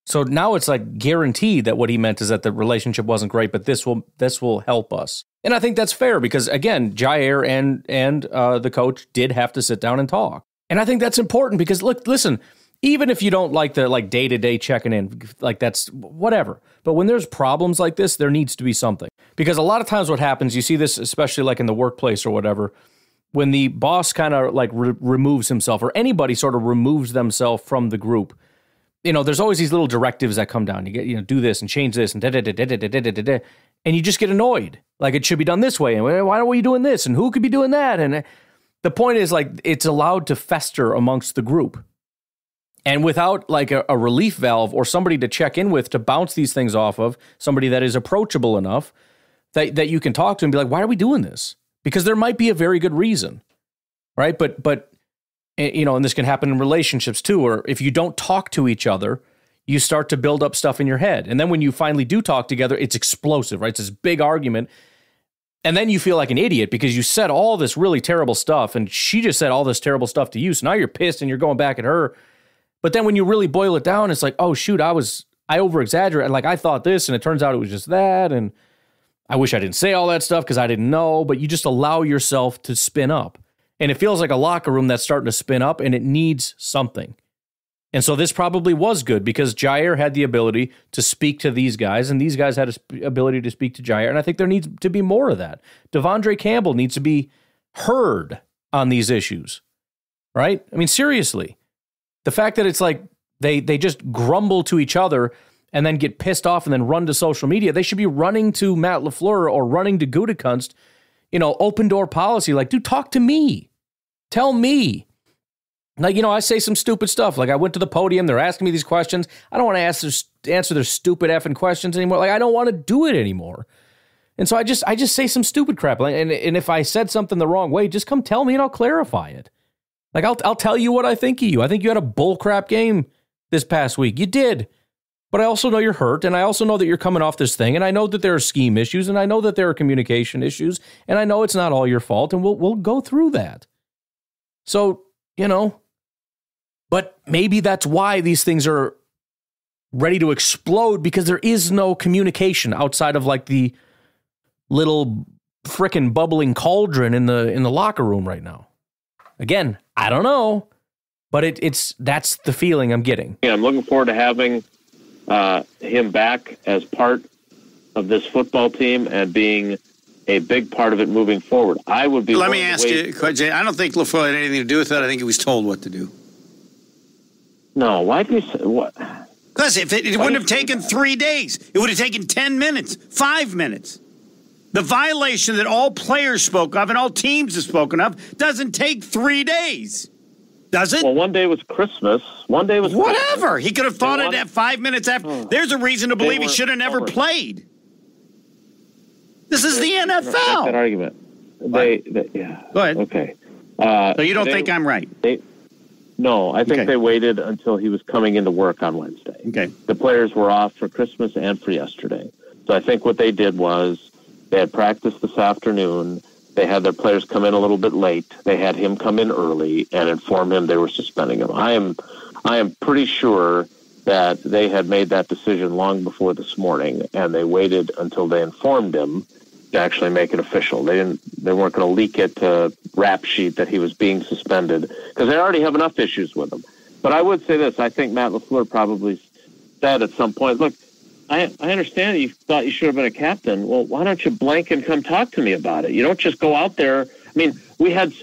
So now it's like guaranteed that what he meant is that the relationship wasn't great, but this will this will help us. And I think that's fair because again, Jair and and uh, the coach did have to sit down and talk, and I think that's important because look, listen, even if you don't like the like day to day checking in, like that's whatever. But when there's problems like this, there needs to be something because a lot of times what happens, you see this especially like in the workplace or whatever, when the boss kind of like re removes himself or anybody sort of removes themselves from the group. You know, there's always these little directives that come down. You get, you know, do this and change this and da da da da da da da da da, and you just get annoyed. Like it should be done this way, and why are we doing this? And who could be doing that? And the point is, like, it's allowed to fester amongst the group and without like a, a, relief valve or somebody to check in with to bounce these things off of, somebody that is approachable enough that, that you can talk to and be like, why are we doing this? Because there might be a very good reason. Right. But, but, eh, you know, and this can happen in relationships too, or if you don't talk to each other, you start to build up stuff in your head. And then when you finally do talk together, it's explosive, right? It's this big argument. And then you feel like an idiot because you said all this really terrible stuff and she just said all this terrible stuff to you. So now you're pissed and you're going back at her but then when you really boil it down, it's like, oh shoot, I was I over exaggerated. Like I thought this, and it turns out it was just that. And I wish I didn't say all that stuff because I didn't know. But you just allow yourself to spin up, and it feels like a locker room that's starting to spin up, and it needs something. And so this probably was good because Jair had the ability to speak to these guys, and these guys had the ability to speak to Jair. And I think there needs to be more of that. Devondre Campbell needs to be heard on these issues, right? I mean, seriously. The fact that it's like they they just grumble to each other and then get pissed off and then run to social media. They should be running to Matt LaFleur or running to Gudekunst, you know, open door policy. Like, dude, talk to me. Tell me. Like, you know, I say some stupid stuff. Like, I went to the podium, they're asking me these questions. I don't want to answer, answer their stupid effing questions anymore. Like, I don't want to do it anymore. And so I just I just say some stupid crap. and, and if I said something the wrong way, just come tell me and I'll clarify it. Like I'll I'll tell you what I think of you. I think you had a bullcrap game this past week. You did. But I also know you're hurt, and I also know that you're coming off this thing, and I know that there are scheme issues, and I know that there are communication issues, and I know it's not all your fault, and we'll we'll go through that. So, you know, but maybe that's why these things are ready to explode because there is no communication outside of like the little frickin' bubbling cauldron in the in the locker room right now. Again, I don't know, but it, it's that's the feeling I'm getting. Yeah, I'm looking forward to having uh, him back as part of this football team and being a big part of it moving forward. I would be. Let me ask you, Jay. I don't think LaFleur had anything to do with that. I think he was told what to do. No, why do you say what? Because if it, it wouldn't have taken three days, it would have taken ten minutes, five minutes. The violation that all players spoke of and all teams have spoken of doesn't take three days. Does it? Well, one day was Christmas. One day was whatever. Christmas. He could have thought it at five minutes after. Uh, There's a reason to believe he should have never played. This is the NFL. That argument. They, they, yeah. Go ahead. Okay. Uh, so you don't uh, they, think I'm right? no, I think okay. they waited until he was coming into work on Wednesday. Okay. The players were off for Christmas and for yesterday. So I think what they did was they had practice this afternoon. They had their players come in a little bit late. They had him come in early and inform him they were suspending him. I am, I am pretty sure that they had made that decision long before this morning, and they waited until they informed him to actually make it official. They didn't. They weren't going to leak it to Rap Sheet that he was being suspended because they already have enough issues with him. But I would say this: I think Matt Lafleur probably said at some point, "Look, I, I understand you thought you should have been a captain. Well, why don't you blank and come talk to me about it? You don't just go out there. I mean, we had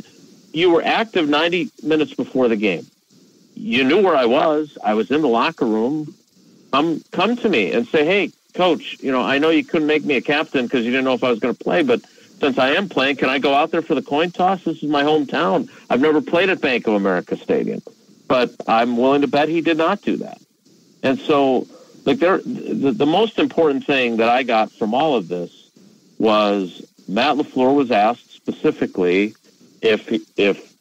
you were active 90 minutes before the game. You knew where I was. I was in the locker room. Come come to me and say, "Hey, coach, you know, I know you couldn't make me a captain because you didn't know if I was going to play, but since I am playing, can I go out there for the coin toss? This is my hometown. I've never played at Bank of America Stadium." But I'm willing to bet he did not do that. And so like there the, the most important thing that I got from all of this was Matt LaFleur was asked specifically if if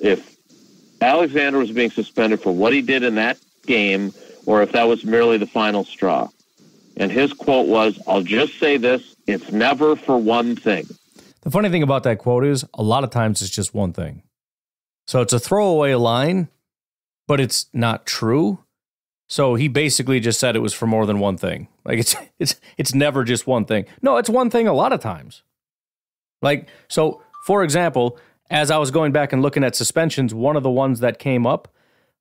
if Alexander was being suspended for what he did in that game or if that was merely the final straw. And his quote was, I'll just say this, it's never for one thing. The funny thing about that quote is a lot of times it's just one thing. So it's a throwaway line, but it's not true. So he basically just said it was for more than one thing. Like it's it's it's never just one thing. No, it's one thing a lot of times. Like so for example, as I was going back and looking at suspensions, one of the ones that came up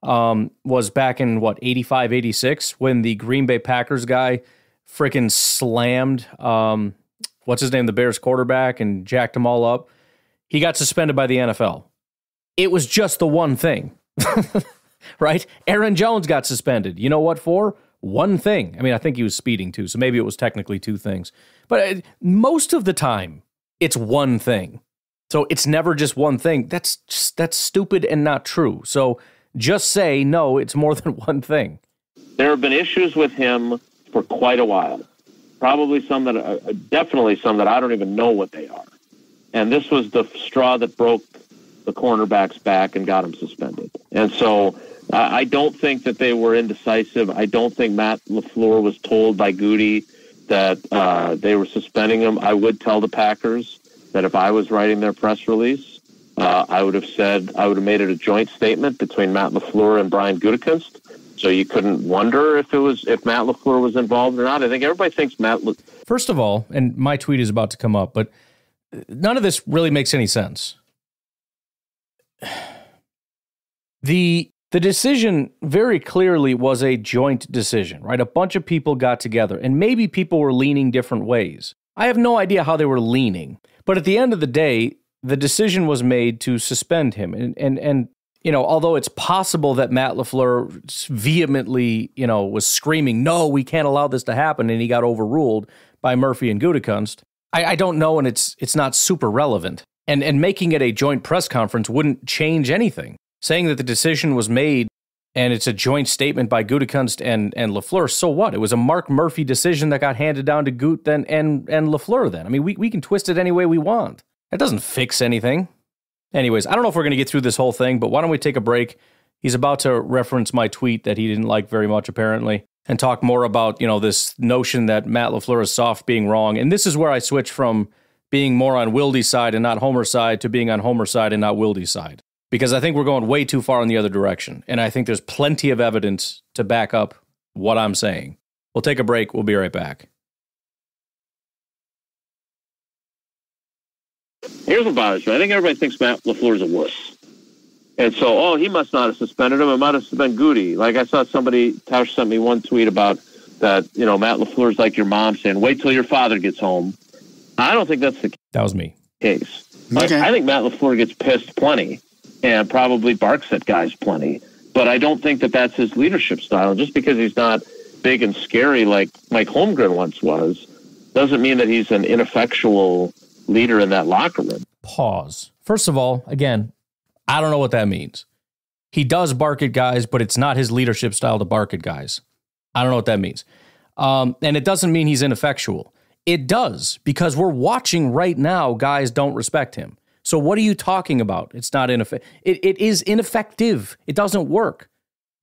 um, was back in what 85 86 when the Green Bay Packers guy freaking slammed um, what's his name the Bears quarterback and jacked him all up. He got suspended by the NFL. It was just the one thing. right? Aaron Jones got suspended. You know what for? One thing. I mean, I think he was speeding too, so maybe it was technically two things. But uh, most of the time, it's one thing. So it's never just one thing. That's just, that's stupid and not true. So just say no, it's more than one thing. There have been issues with him for quite a while. Probably some that are, uh, uh, definitely some that I don't even know what they are. And this was the straw that broke the cornerback's back and got him suspended. And so uh, I don't think that they were indecisive. I don't think Matt LaFleur was told by Goody that uh, they were suspending him. I would tell the Packers that if I was writing their press release, uh, I would have said, I would have made it a joint statement between Matt LaFleur and Brian Gutekunst. So you couldn't wonder if it was if Matt LaFleur was involved or not. I think everybody thinks Matt. La- First of all, and my tweet is about to come up, but none of this really makes any sense. The the decision very clearly was a joint decision, right? A bunch of people got together, and maybe people were leaning different ways. I have no idea how they were leaning, but at the end of the day, the decision was made to suspend him. And, and, and you know, although it's possible that Matt LaFleur vehemently, you know, was screaming, no, we can't allow this to happen, and he got overruled by Murphy and Gudekunst, I, I don't know, and it's, it's not super relevant. And, and making it a joint press conference wouldn't change anything saying that the decision was made and it's a joint statement by Gutekunst and and Lafleur. So what? It was a Mark Murphy decision that got handed down to Gut then and and Lafleur. Then I mean, we we can twist it any way we want. That doesn't fix anything. Anyways, I don't know if we're going to get through this whole thing, but why don't we take a break? He's about to reference my tweet that he didn't like very much, apparently, and talk more about you know this notion that Matt Lafleur is soft being wrong. And this is where I switch from being more on Wildy's side and not Homer's side to being on Homer's side and not Wildy's side because I think we're going way too far in the other direction. And I think there's plenty of evidence to back up what I'm saying. We'll take a break. We'll be right back. Here's what bothers me. I think everybody thinks Matt is a wuss. And so, oh, he must not have suspended him. It might have been Goody. Like I saw somebody, Tausch sent me one tweet about that, you know, Matt is like your mom saying, wait till your father gets home. I don't think that's the case. That was me. Case. Okay. Like, I think Matt LaFleur gets pissed plenty and probably barks at guys plenty. But I don't think that that's his leadership style. Just because he's not big and scary like Mike Holmgren once was, doesn't mean that he's an ineffectual leader in that locker room. Pause. First of all, again, I don't know what that means. He does bark at guys, but it's not his leadership style to bark at guys. I don't know what that means. Um, and it doesn't mean he's ineffectual. It does because we're watching right now guys don't respect him. So what are you talking about? It's not ineffective. It, it is ineffective. It doesn't work.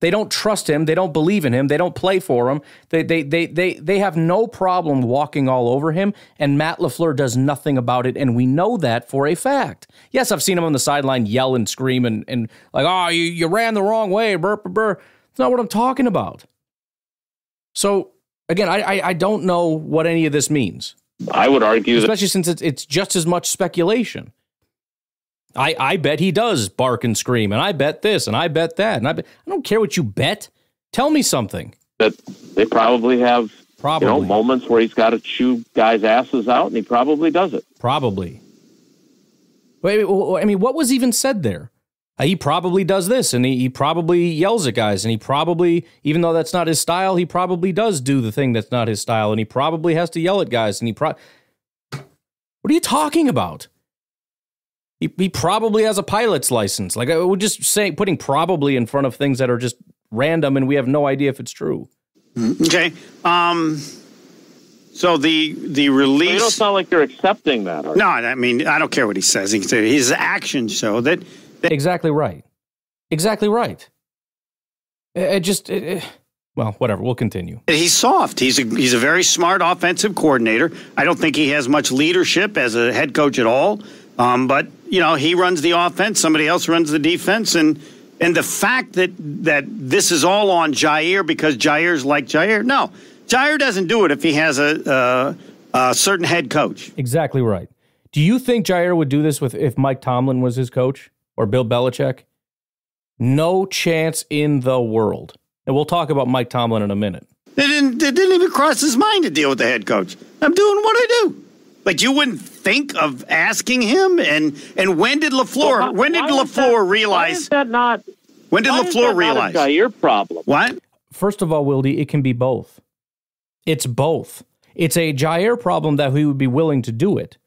They don't trust him. They don't believe in him. They don't play for him. They, they, they, they, they have no problem walking all over him, and Matt LaFleur does nothing about it, and we know that for a fact. Yes, I've seen him on the sideline yell and scream and, and like, oh, you, you ran the wrong way, burr, burr, burr. not what I'm talking about. So, again, I, I, I don't know what any of this means. I would argue, especially that- since it's, it's just as much speculation. I, I bet he does bark and scream, and I bet this, and I bet that, and I I don't care what you bet. Tell me something. That they probably have probably you know, moments where he's got to chew guys' asses out, and he probably does it. Probably. Wait, I mean, what was even said there? Uh, he probably does this, and he, he probably yells at guys, and he probably, even though that's not his style, he probably does do the thing that's not his style, and he probably has to yell at guys, and he probably. What are you talking about? He, he probably has a pilot's license. Like we're just saying, putting probably in front of things that are just random, and we have no idea if it's true. Mm-hmm. Okay. Um, so the the release. It don't sound like you're accepting that. no, I mean I don't care what he says. He say his actions show that, that. Exactly right. Exactly right. It, it just. It, it, well, whatever. We'll continue. He's soft. He's a he's a very smart offensive coordinator. I don't think he has much leadership as a head coach at all. Um, but you know, he runs the offense. Somebody else runs the defense, and and the fact that that this is all on Jair because Jair's like Jair. No, Jair doesn't do it if he has a, a, a certain head coach. Exactly right. Do you think Jair would do this with if Mike Tomlin was his coach or Bill Belichick? No chance in the world. And we'll talk about Mike Tomlin in a minute. It didn't, it didn't even cross his mind to deal with the head coach. I'm doing what I do. Like you wouldn't think of asking him. And and when did Lafleur? Well, when did Lafleur realize? that not? When did Lafleur realize? Not your problem. What? First of all, Wildy, it can be both. It's both. It's a Jair problem that he would be willing to do it.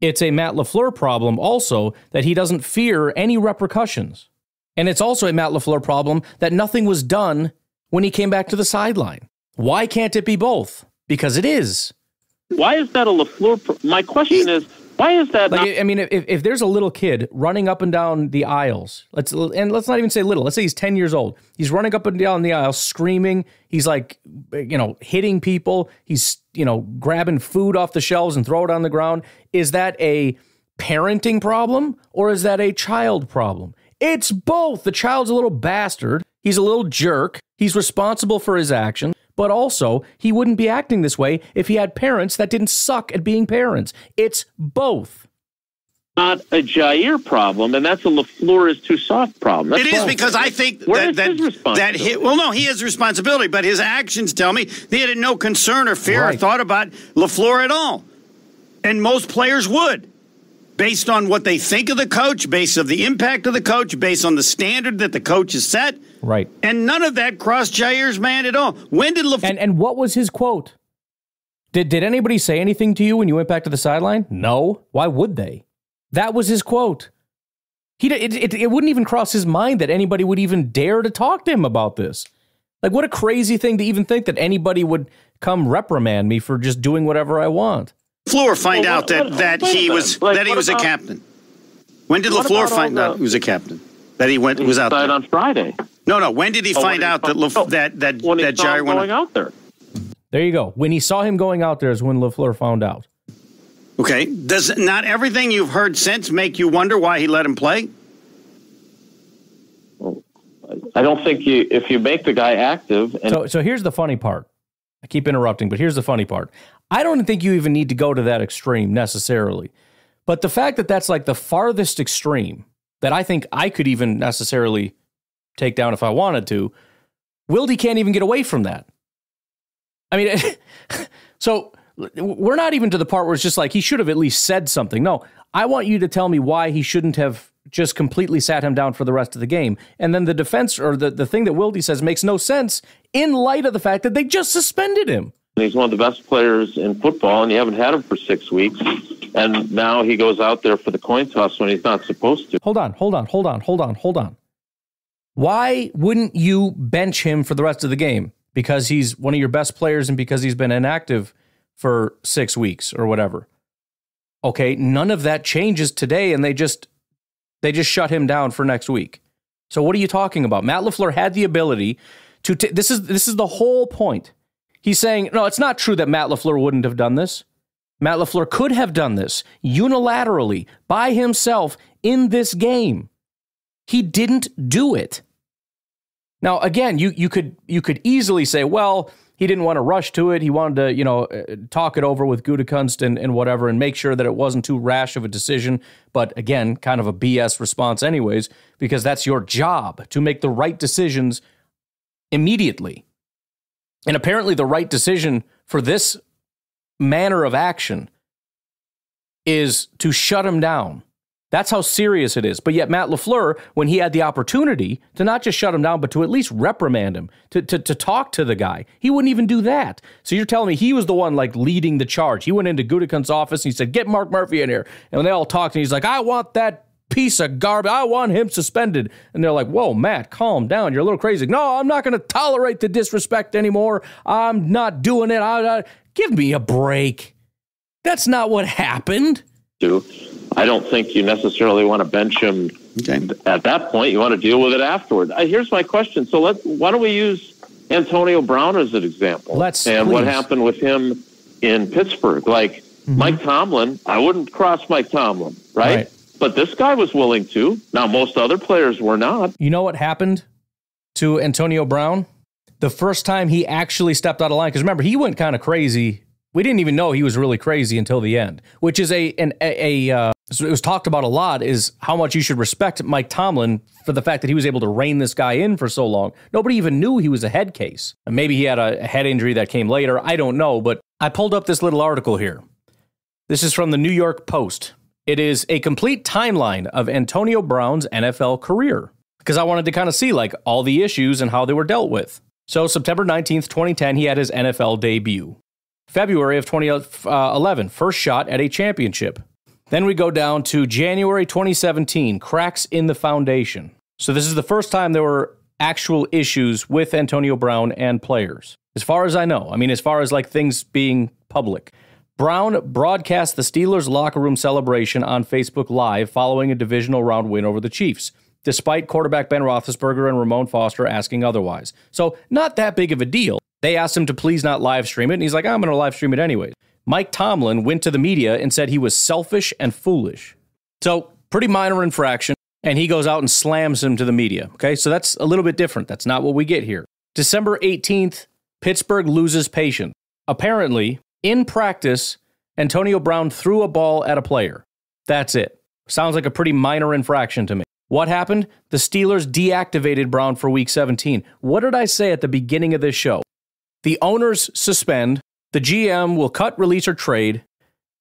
It's a Matt LaFleur problem also that he doesn't fear any repercussions. And it's also a Matt LaFleur problem that nothing was done when he came back to the sideline. Why can't it be both? Because it is. Why is that a Lafleur? My question is, why is that? Like, not- I mean, if, if there's a little kid running up and down the aisles, let's and let's not even say little. Let's say he's ten years old. He's running up and down the aisle, screaming. He's like, you know, hitting people. He's you know, grabbing food off the shelves and throw it on the ground. Is that a parenting problem or is that a child problem? It's both. The child's a little bastard. He's a little jerk. He's responsible for his actions. But also, he wouldn't be acting this way if he had parents that didn't suck at being parents. It's both. Not a Jair problem, and that's a LaFleur is too soft problem. That's it is because I think Where that, that, that he, well, no, he has responsibility, but his actions tell me they had no concern or fear right. or thought about LaFleur at all. And most players would based on what they think of the coach, based on the impact of the coach, based on the standard that the coach has set. Right. And none of that crossed Jair's mind at all. When did LaFleur. And, and what was his quote? Did, did anybody say anything to you when you went back to the sideline? No. Why would they? That was his quote. He it, it, it wouldn't even cross his mind that anybody would even dare to talk to him about this. Like, what a crazy thing to even think that anybody would come reprimand me for just doing whatever I want. Lafleur find well, out that, what, that he was like, that he was about, a captain? When did Lafleur find the, out he was a captain? That he went he was out there on Friday. No, no. When did he oh, find out that Lef, oh, that that when that Jair went going out there? There you go. When he saw him going out there is when Lafleur found out. Okay. Does not everything you've heard since make you wonder why he let him play? Well, I don't think you if you make the guy active. so, so here's the funny part. I keep interrupting, but here's the funny part. I don't think you even need to go to that extreme necessarily. But the fact that that's like the farthest extreme that I think I could even necessarily take down if I wanted to, Wildy can't even get away from that. I mean, so we're not even to the part where it's just like he should have at least said something. No, I want you to tell me why he shouldn't have just completely sat him down for the rest of the game. And then the defense or the, the thing that Wildy says makes no sense in light of the fact that they just suspended him. He's one of the best players in football, and you haven't had him for six weeks. And now he goes out there for the coin toss when he's not supposed to. Hold on, hold on, hold on, hold on, hold on. Why wouldn't you bench him for the rest of the game? Because he's one of your best players and because he's been inactive for six weeks or whatever. Okay, none of that changes today, and they just they just shut him down for next week. So what are you talking about? Matt LaFleur had the ability to t- this is this is the whole point. He's saying, no, it's not true that Matt LaFleur wouldn't have done this. Matt LaFleur could have done this unilaterally by himself in this game. He didn't do it. Now, again, you, you could you could easily say, well, he didn't want to rush to it. He wanted to, you know, uh, talk it over with Gudekunst and, and whatever and make sure that it wasn't too rash of a decision. But again, kind of a BS response, anyways, because that's your job to make the right decisions immediately. And apparently, the right decision for this manner of action is to shut him down. That's how serious it is. But yet, Matt LaFleur, when he had the opportunity to not just shut him down, but to at least reprimand him, to, to, to talk to the guy, he wouldn't even do that. So you're telling me he was the one like leading the charge. He went into Gudikun's office and he said, Get Mark Murphy in here. And they all talked, and he's like, I want that piece of garbage. I want him suspended. And they're like, whoa, Matt, calm down. You're a little crazy. No, I'm not going to tolerate the disrespect anymore. I'm not doing it. I, I, give me a break. That's not what happened. I don't think you necessarily want to bench him okay. at that point. You want to deal with it afterward. Here's my question. So let why don't we use Antonio Brown as an example? Let's and please. what happened with him in Pittsburgh. Like mm-hmm. Mike Tomlin, I wouldn't cross Mike Tomlin, right. right. But this guy was willing to. Now, most other players were not. You know what happened to Antonio Brown? The first time he actually stepped out of line, because remember, he went kind of crazy. We didn't even know he was really crazy until the end, which is a an, a, a uh, it was talked about a lot is how much you should respect Mike Tomlin for the fact that he was able to rein this guy in for so long. Nobody even knew he was a head case. Maybe he had a head injury that came later. I don't know, but I pulled up this little article here. This is from the New York Post. It is a complete timeline of Antonio Brown's NFL career because I wanted to kind of see like all the issues and how they were dealt with. So, September 19th, 2010, he had his NFL debut. February of 2011, uh, first shot at a championship. Then we go down to January 2017, cracks in the foundation. So, this is the first time there were actual issues with Antonio Brown and players, as far as I know. I mean, as far as like things being public. Brown broadcast the Steelers locker room celebration on Facebook Live following a divisional round win over the Chiefs, despite quarterback Ben Roethlisberger and Ramon Foster asking otherwise. So, not that big of a deal. They asked him to please not live stream it, and he's like, I'm going to live stream it anyway. Mike Tomlin went to the media and said he was selfish and foolish. So, pretty minor infraction, and he goes out and slams him to the media. Okay, so that's a little bit different. That's not what we get here. December 18th, Pittsburgh loses patience. Apparently, in practice, Antonio Brown threw a ball at a player. That's it. Sounds like a pretty minor infraction to me. What happened? The Steelers deactivated Brown for week 17. What did I say at the beginning of this show? The owners suspend, the GM will cut, release, or trade.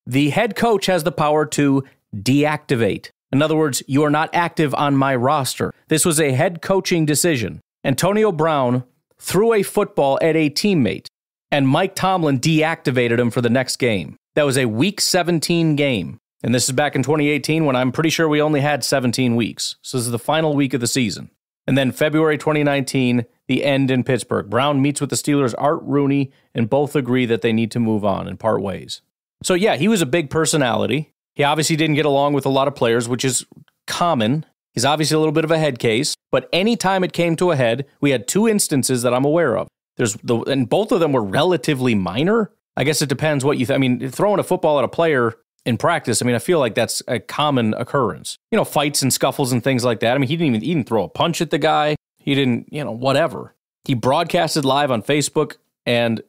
The head coach has the power to deactivate. In other words, you are not active on my roster. This was a head coaching decision. Antonio Brown threw a football at a teammate and Mike Tomlin deactivated him for the next game. That was a week 17 game. And this is back in 2018 when I'm pretty sure we only had 17 weeks. So this is the final week of the season. And then February 2019, the end in Pittsburgh. Brown meets with the Steelers' Art Rooney, and both agree that they need to move on and part ways. So, yeah, he was a big personality. He obviously didn't get along with a lot of players, which is common. He's obviously a little bit of a head case, but anytime it came to a head, we had two instances that I'm aware of. There's the and both of them were relatively minor. I guess it depends what you. Th- I mean, throwing a football at a player in practice. I mean, I feel like that's a common occurrence. You know, fights and scuffles and things like that. I mean, he didn't even he didn't throw a punch at the guy. He didn't, you know, whatever. He broadcasted live on Facebook, and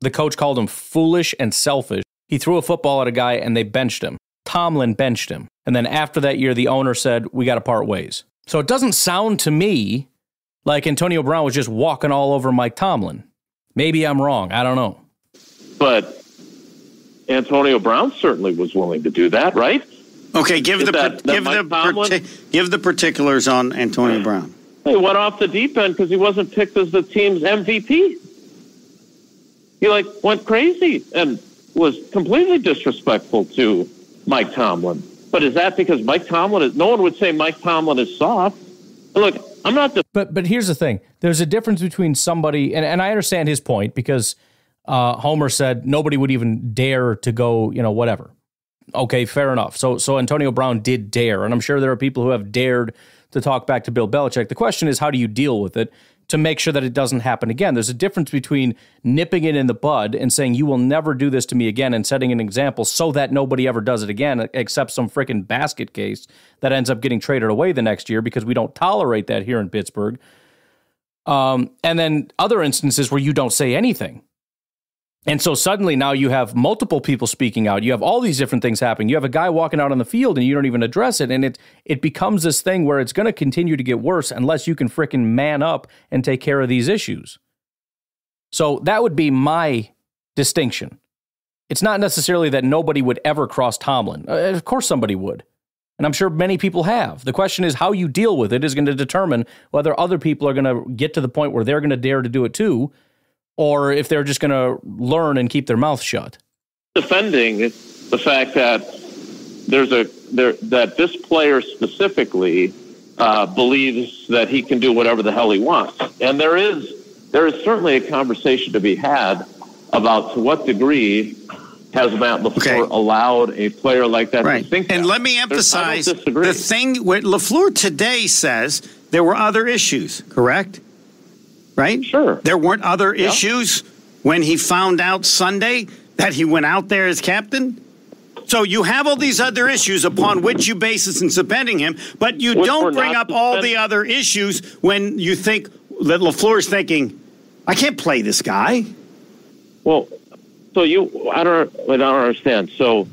the coach called him foolish and selfish. He threw a football at a guy, and they benched him. Tomlin benched him, and then after that year, the owner said, "We got to part ways." So it doesn't sound to me like Antonio Brown was just walking all over Mike Tomlin. Maybe I'm wrong. I don't know. But Antonio Brown certainly was willing to do that, right? Okay, give the that, that give the parti- give the particulars on Antonio Brown. He went off the deep end because he wasn't picked as the team's MVP. He like went crazy and was completely disrespectful to Mike Tomlin. But is that because Mike Tomlin is? No one would say Mike Tomlin is soft. Look, I'm not the. But but here's the thing: there's a difference between somebody, and, and I understand his point because uh, Homer said nobody would even dare to go, you know, whatever. Okay, fair enough. So so Antonio Brown did dare, and I'm sure there are people who have dared to talk back to Bill Belichick. The question is, how do you deal with it? to make sure that it doesn't happen again. There's a difference between nipping it in the bud and saying, you will never do this to me again, and setting an example so that nobody ever does it again, except some freaking basket case that ends up getting traded away the next year because we don't tolerate that here in Pittsburgh. Um, and then other instances where you don't say anything. And so suddenly now you have multiple people speaking out. You have all these different things happening. You have a guy walking out on the field and you don't even address it. And it it becomes this thing where it's going to continue to get worse unless you can fricking man up and take care of these issues. So that would be my distinction. It's not necessarily that nobody would ever cross Tomlin. Uh, of course somebody would. And I'm sure many people have. The question is how you deal with it is going to determine whether other people are going to get to the point where they're going to dare to do it too or if they're just going to learn and keep their mouth shut. Defending the fact that there's a there that this player specifically uh, believes that he can do whatever the hell he wants, and there is there is certainly a conversation to be had about to what degree has Matt Lafleur okay. allowed a player like that right. to think? And that. let me emphasize the thing. What Lafleur today says there were other issues, correct? right? Sure. There weren't other yeah. issues when he found out Sunday that he went out there as captain? So you have all these other issues upon which you basis in suspending him, but you Which don't bring up all the other issues when you think that is thinking, I can't play this guy. Well, so you, I don't, I don't understand. So,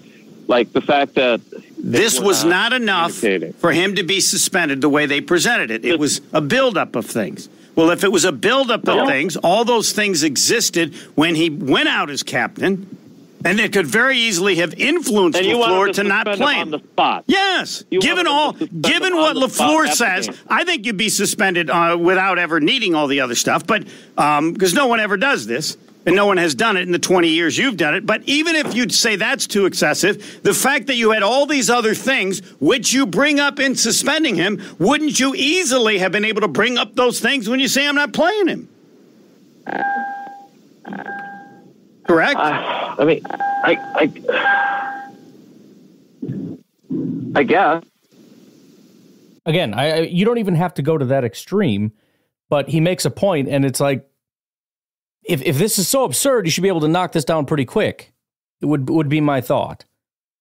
like the fact that this was not, not enough for him to be suspended the way they presented it. It was a buildup of things. Well, if it was a buildup of things, all those things existed when he went out as captain, and it could very easily have influenced Lafleur to, to not play him. spot. Yes, you given all, given what Lafleur says, I think you'd be suspended uh, without ever needing all the other stuff. But because um, no one ever does this, and no one has done it in the 20 years you've done it. But even if you'd say that's too excessive, the fact that you had all these other things, which you bring up in suspending him, wouldn't you easily have been able to bring up those things when you say, I'm not playing him? Correct? Uh, I mean, I, I, I guess. Again, I, you don't even have to go to that extreme, but he makes a point, and it's like, if if this is so absurd, you should be able to knock this down pretty quick. It would would be my thought.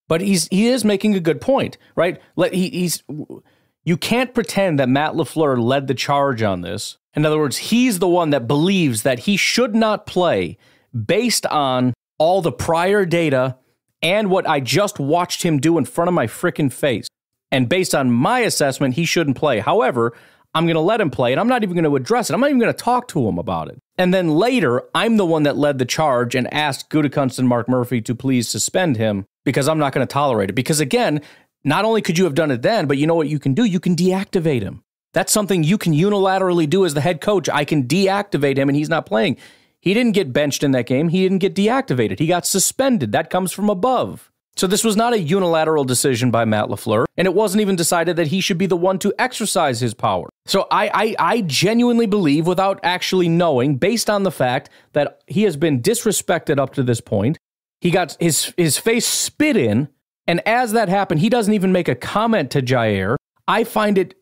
But he's he is making a good point, right? Let he, he's you can't pretend that Matt LaFleur led the charge on this. In other words, he's the one that believes that he should not play based on all the prior data and what I just watched him do in front of my freaking face. And based on my assessment, he shouldn't play. However, I'm going to let him play and I'm not even going to address it. I'm not even going to talk to him about it. And then later, I'm the one that led the charge and asked Gudekunst and Mark Murphy to please suspend him because I'm not going to tolerate it. Because again, not only could you have done it then, but you know what you can do? You can deactivate him. That's something you can unilaterally do as the head coach. I can deactivate him and he's not playing. He didn't get benched in that game. He didn't get deactivated. He got suspended. That comes from above. So this was not a unilateral decision by Matt LaFleur, and it wasn't even decided that he should be the one to exercise his power. So I, I, I genuinely believe, without actually knowing, based on the fact that he has been disrespected up to this point, he got his his face spit in, and as that happened, he doesn't even make a comment to Jair. I find it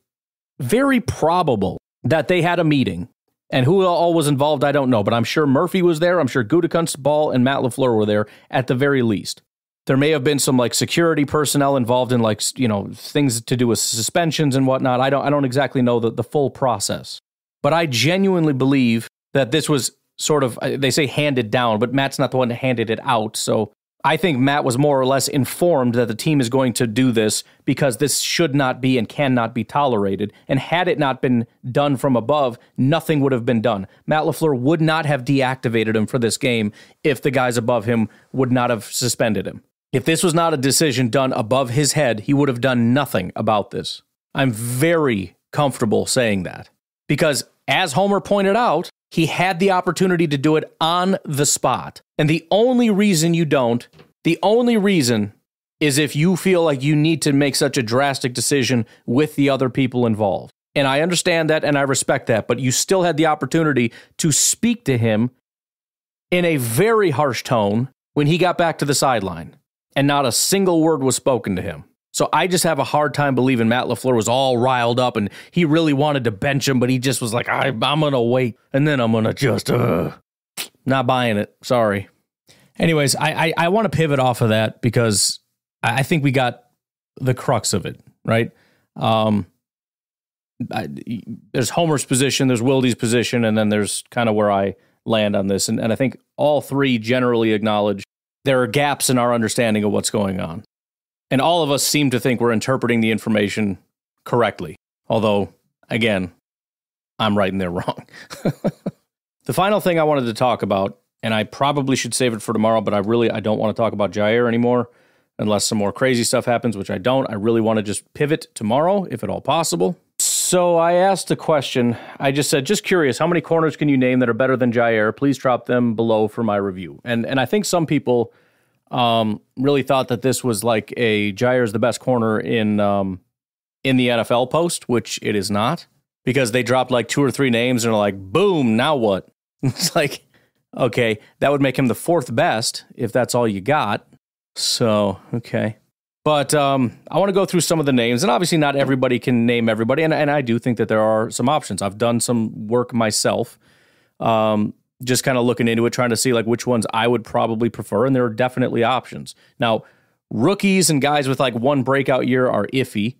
very probable that they had a meeting. And who all was involved, I don't know, but I'm sure Murphy was there. I'm sure Gudikunst, Ball, and Matt LaFleur were there at the very least there may have been some like security personnel involved in like you know things to do with suspensions and whatnot. I don't I don't exactly know the, the full process, but I genuinely believe that this was sort of they say handed down, but Matt's not the one that handed it out. So I think Matt was more or less informed that the team is going to do this because this should not be and cannot be tolerated. And had it not been done from above, nothing would have been done. Matt LaFleur would not have deactivated him for this game if the guys above him would not have suspended him. If this was not a decision done above his head, he would have done nothing about this. I'm very comfortable saying that. Because, as Homer pointed out, he had the opportunity to do it on the spot. And the only reason you don't, the only reason is if you feel like you need to make such a drastic decision with the other people involved. And I understand that and I respect that, but you still had the opportunity to speak to him in a very harsh tone when he got back to the sideline and not a single word was spoken to him. So I just have a hard time believing Matt LaFleur was all riled up and he really wanted to bench him, but he just was like, I, am going to wait and then I'm going to just, uh, not buying it. Sorry. Anyways, I, I, I want to pivot off of that because I think we got the crux of it, right? Um, I, there's Homer's position, there's Wildy's position, and then there's kind of where I land on this. And, and I think all three generally acknowledge there are gaps in our understanding of what's going on. And all of us seem to think we're interpreting the information correctly. Although, again, I'm right and they're wrong. the final thing I wanted to talk about, and I probably should save it for tomorrow, but I really I don't want to talk about Jair anymore unless some more crazy stuff happens, which I don't. I really want to just pivot tomorrow if at all possible. So I asked a question. I just said, just curious, how many corners can you name that are better than Jair? Please drop them below for my review. And and I think some people um, really thought that this was like a Jair is the best corner in um, in the NFL post, which it is not, because they dropped like two or three names and are like, boom, now what? it's like, okay, that would make him the fourth best if that's all you got. So okay, but um, I want to go through some of the names, and obviously, not everybody can name everybody, and, and I do think that there are some options. I've done some work myself, um, just kind of looking into it, trying to see like which ones I would probably prefer, and there are definitely options. Now, rookies and guys with like one breakout year are iffy.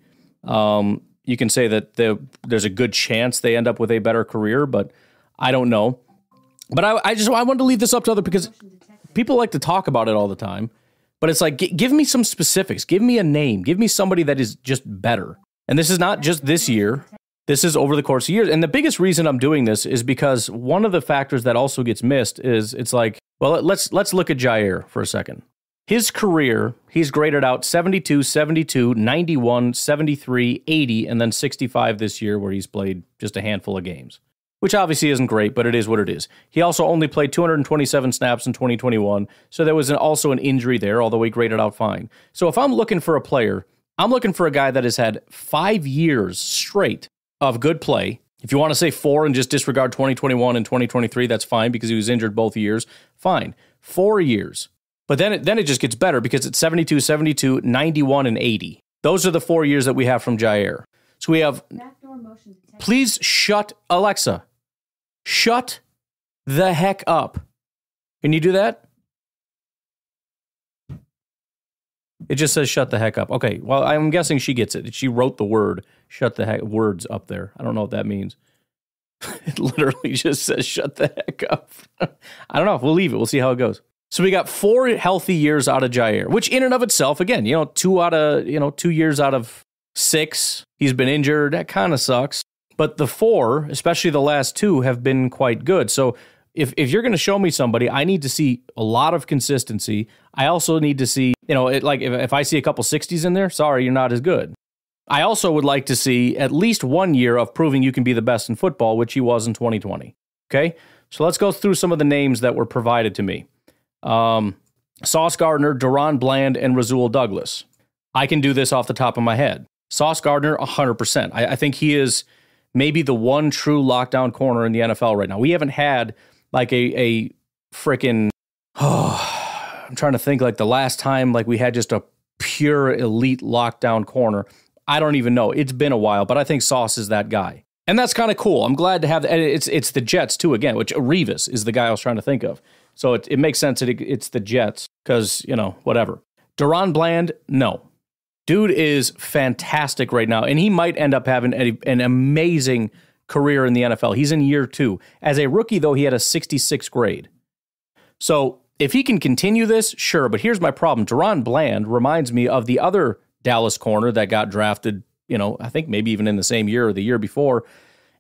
Um, you can say that there's a good chance they end up with a better career, but I don't know. But I, I just I wanted to leave this up to other because people like to talk about it all the time. But it's like, g- give me some specifics. Give me a name. Give me somebody that is just better. And this is not just this year. This is over the course of years. And the biggest reason I'm doing this is because one of the factors that also gets missed is it's like, well, let's let's look at Jair for a second. His career, he's graded out 72, 72, 91, 73, 80, and then 65 this year, where he's played just a handful of games which obviously isn't great, but it is what it is. He also only played 227 snaps in 2021, so there was an, also an injury there, although he graded out fine. So if I'm looking for a player, I'm looking for a guy that has had five years straight of good play. If you want to say four and just disregard 2021 and 2023, that's fine because he was injured both years. Fine. Four years. But then it, then it just gets better because it's 72, 72, 91, and 80. Those are the four years that we have from Jair. So we have. Please shut Alexa. Shut the heck up. Can you do that? It just says shut the heck up. Okay. Well, I'm guessing she gets it. She wrote the word shut the heck words up there. I don't know what that means. it literally just says shut the heck up. I don't know. We'll leave it. We'll see how it goes. So we got four healthy years out of Jair, which in and of itself, again, you know, two out of you know, two years out of six, he's been injured. That kind of sucks. But the four, especially the last two, have been quite good. So if, if you're going to show me somebody, I need to see a lot of consistency. I also need to see, you know, it, like if, if I see a couple 60s in there, sorry, you're not as good. I also would like to see at least one year of proving you can be the best in football, which he was in 2020. Okay. So let's go through some of the names that were provided to me um, Sauce Gardner, Duron Bland, and Razul Douglas. I can do this off the top of my head. Sauce Gardner, 100%. I, I think he is maybe the one true lockdown corner in the NFL right now. We haven't had like a a freaking oh, I'm trying to think like the last time like we had just a pure elite lockdown corner. I don't even know. It's been a while, but I think Sauce is that guy. And that's kind of cool. I'm glad to have it's it's the Jets too again, which Revis is the guy I was trying to think of. So it, it makes sense that it, it's the Jets because, you know, whatever. Duran Bland, no dude is fantastic right now, and he might end up having a, an amazing career in the NFL. He's in year two. As a rookie, though, he had a 66 grade. So if he can continue this, sure. But here's my problem: Deron Bland reminds me of the other Dallas corner that got drafted. You know, I think maybe even in the same year or the year before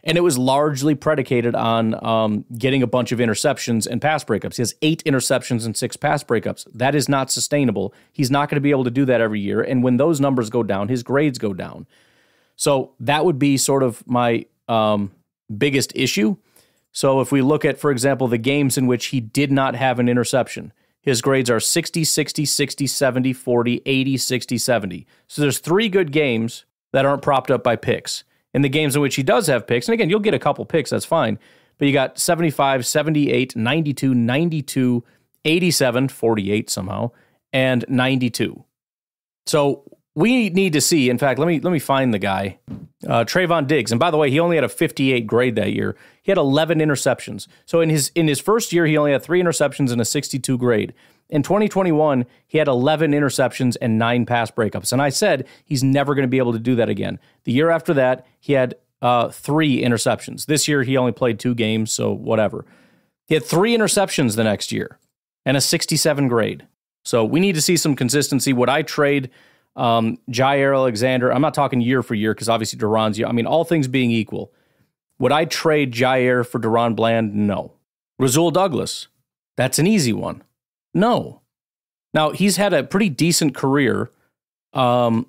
and it was largely predicated on um, getting a bunch of interceptions and pass breakups. He has eight interceptions and six pass breakups. That is not sustainable. He's not going to be able to do that every year. And when those numbers go down, his grades go down. So that would be sort of my um, biggest issue. So if we look at, for example, the games in which he did not have an interception, his grades are 60, 60, 60, 70, 40, 80, 60, 70. So there's three good games that aren't propped up by picks in the games in which he does have picks. And again, you'll get a couple picks, that's fine. But you got 75, 78, 92, 92, 87, 48 somehow, and 92. So we need to see. In fact, let me let me find the guy, uh, Trayvon Diggs. And by the way, he only had a 58 grade that year. He had 11 interceptions. So in his in his first year, he only had three interceptions and a 62 grade. In 2021, he had 11 interceptions and nine pass breakups. And I said he's never going to be able to do that again. The year after that, he had uh, three interceptions. This year, he only played two games, so whatever. He had three interceptions the next year and a 67 grade. So we need to see some consistency. Would I trade um, Jair Alexander? I'm not talking year for year because obviously Duran's, I mean, all things being equal, would I trade Jair for Duran Bland? No. Razul Douglas, that's an easy one. No. Now he's had a pretty decent career um,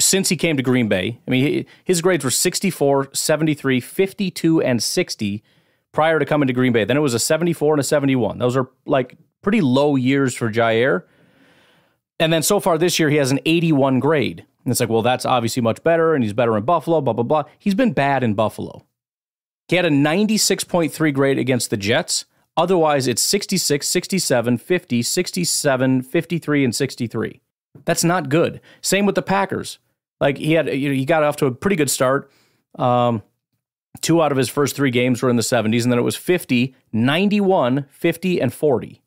since he came to Green Bay. I mean, he, his grades were 64, 73, 52, and 60 prior to coming to Green Bay. Then it was a 74 and a 71. Those are like pretty low years for Jair. And then so far this year, he has an 81 grade. And it's like, well, that's obviously much better. And he's better in Buffalo, blah, blah, blah. He's been bad in Buffalo. He had a 96.3 grade against the Jets Otherwise, it's 66, 67, 50, 67, 53, and 63. That's not good. Same with the Packers. Like he had, you know, he got off to a pretty good start. Um, two out of his first three games were in the 70s, and then it was 50, 91, 50, and 40.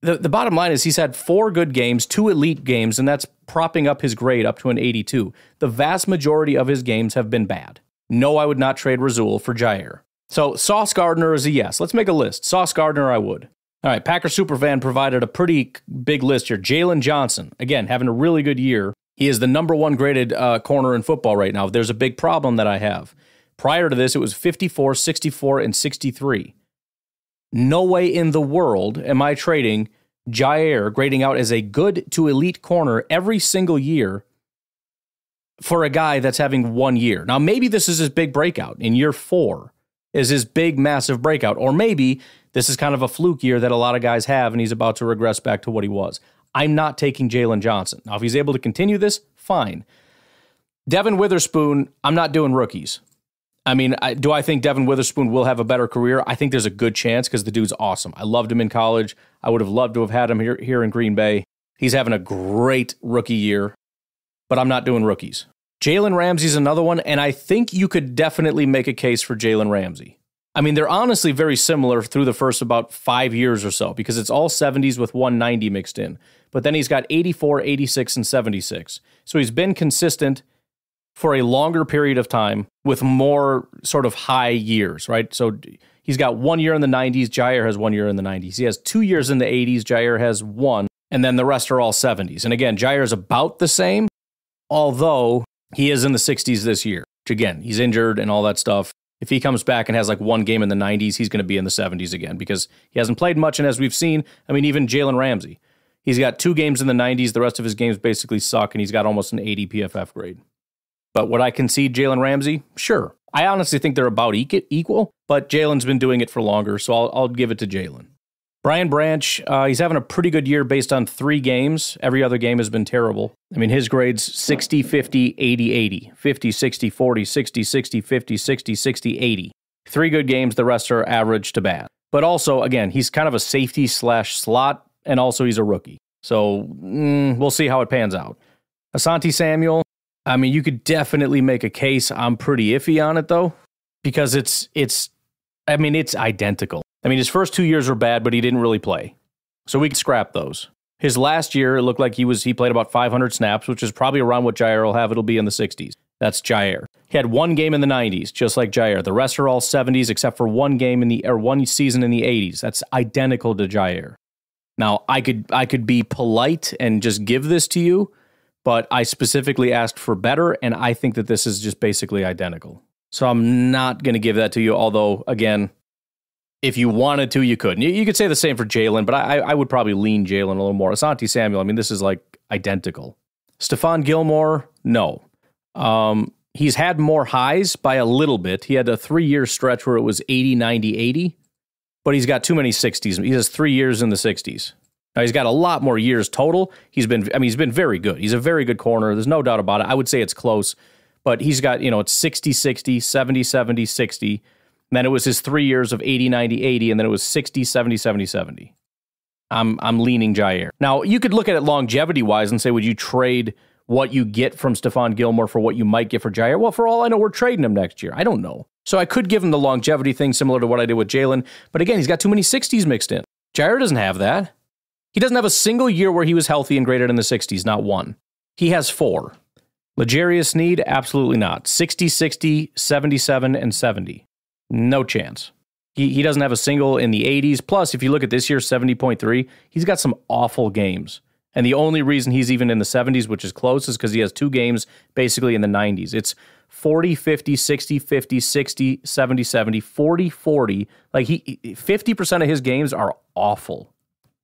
The, the bottom line is he's had four good games, two elite games, and that's propping up his grade up to an 82. The vast majority of his games have been bad. No, I would not trade Razul for Jair. So Sauce Gardner is a yes. Let's make a list. Sauce Gardner, I would. All right, Packer Superfan provided a pretty big list here. Jalen Johnson, again, having a really good year. He is the number one graded uh, corner in football right now. There's a big problem that I have. Prior to this, it was 54, 64, and 63. No way in the world am I trading Jair grading out as a good to elite corner every single year for a guy that's having one year. Now, maybe this is his big breakout in year four is his big massive breakout. Or maybe this is kind of a fluke year that a lot of guys have and he's about to regress back to what he was. I'm not taking Jalen Johnson. Now, if he's able to continue this, fine. Devin Witherspoon, I'm not doing rookies. I mean, I, do I think Devin Witherspoon will have a better career? I think there's a good chance because the dude's awesome. I loved him in college. I would have loved to have had him here, here in Green Bay. He's having a great rookie year, but I'm not doing rookies. Jalen Ramsey's another one, and I think you could definitely make a case for Jalen Ramsey. I mean, they're honestly very similar through the first about five years or so because it's all 70s with 190 mixed in. But then he's got 84, 86, and 76. So he's been consistent for a longer period of time with more sort of high years, right? So he's got one year in the 90s. Jair has one year in the 90s. He has two years in the 80s. Jair has one. And then the rest are all 70s. And again, Jair is about the same, although he is in the 60s this year, which again, he's injured and all that stuff. If he comes back and has like one game in the 90s, he's going to be in the 70s again because he hasn't played much. And as we've seen, I mean, even Jalen Ramsey, he's got two games in the 90s. The rest of his games basically suck, and he's got almost an 80 PFF grade. But would I concede Jalen Ramsey? Sure. I honestly think they're about equal, but Jalen's been doing it for longer, so I'll, I'll give it to Jalen. Brian Branch, uh, he's having a pretty good year based on three games. Every other game has been terrible. I mean, his grades 60, 50, 80, 80, 50, 60, 40, 60, 60, 50, 60, 60, 80. Three good games, the rest are average to bad. But also, again, he's kind of a safety slash slot, and also he's a rookie. So mm, we'll see how it pans out. Asante Samuel, I mean, you could definitely make a case. I'm pretty iffy on it though, because it's it's. I mean, it's identical. I mean, his first two years were bad, but he didn't really play. So we can scrap those. His last year, it looked like he was he played about 500 snaps, which is probably around what Jair will have. It'll be in the 60s. That's Jair. He had one game in the 90s, just like Jair. The rest are all 70s, except for one game in the or one season in the 80s. That's identical to Jair. Now, I could I could be polite and just give this to you, but I specifically asked for better, and I think that this is just basically identical. So I'm not going to give that to you. Although, again, if you wanted to, you could. And you, you could say the same for Jalen, but I, I would probably lean Jalen a little more. Asante Samuel, I mean, this is like identical. Stefan Gilmore, no. Um, he's had more highs by a little bit. He had a three year stretch where it was 80, 90, 80, but he's got too many 60s. He has three years in the 60s. Now he's got a lot more years total. He's been, I mean, he's been very good. He's a very good corner. There's no doubt about it. I would say it's close, but he's got, you know, it's 60, 60, 70, 70, 60. And then it was his three years of 80, 90, 80, and then it was 60, 70, 70, 70. I'm, I'm leaning Jair. Now, you could look at it longevity wise and say, would you trade what you get from Stefan Gilmore for what you might get for Jair? Well, for all I know, we're trading him next year. I don't know. So I could give him the longevity thing similar to what I did with Jalen. But again, he's got too many 60s mixed in. Jair doesn't have that. He doesn't have a single year where he was healthy and graded in the 60s, not one. He has four. Legarius Need, absolutely not. 60, 60, 77, and 70. No chance. He, he doesn't have a single in the 80s. Plus, if you look at this year, 70.3, he's got some awful games. And the only reason he's even in the 70s, which is close, is because he has two games basically in the 90s. It's 40, 50, 60, 50, 60, 70, 70, 40, 40. Like he 50% of his games are awful.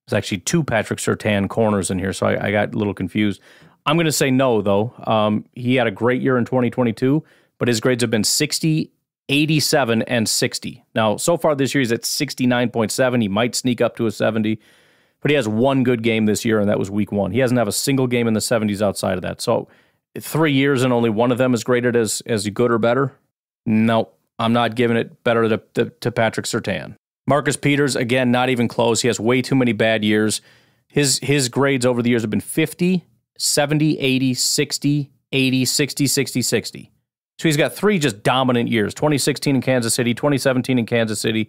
There's actually two Patrick Sertan corners in here, so I, I got a little confused. I'm going to say no, though. Um, he had a great year in 2022, but his grades have been 60, 87 and 60. Now, so far this year, he's at 69.7. He might sneak up to a 70, but he has one good game this year, and that was week one. He hasn't have a single game in the 70s outside of that. So, three years and only one of them is graded as, as good or better? No, I'm not giving it better to, to, to Patrick Sertan. Marcus Peters, again, not even close. He has way too many bad years. His, his grades over the years have been 50, 70, 80, 60, 80, 60, 60, 60. So he's got three just dominant years 2016 in Kansas City, 2017 in Kansas City,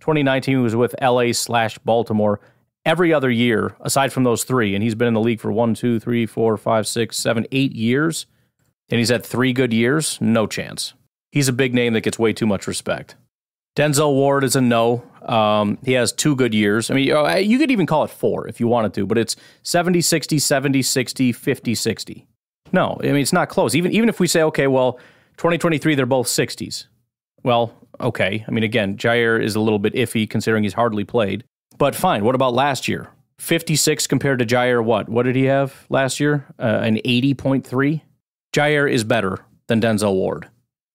2019 he was with LA slash Baltimore. Every other year, aside from those three, and he's been in the league for one, two, three, four, five, six, seven, eight years, and he's had three good years, no chance. He's a big name that gets way too much respect. Denzel Ward is a no. Um, he has two good years. I mean, you could even call it four if you wanted to, but it's 70 60, 70 60, 50 60. No, I mean, it's not close. Even, even if we say, okay, well, 2023, they're both 60s. Well, okay. I mean, again, Jair is a little bit iffy considering he's hardly played, but fine. What about last year? 56 compared to Jair, what? What did he have last year? Uh, an 80.3? Jair is better than Denzel Ward.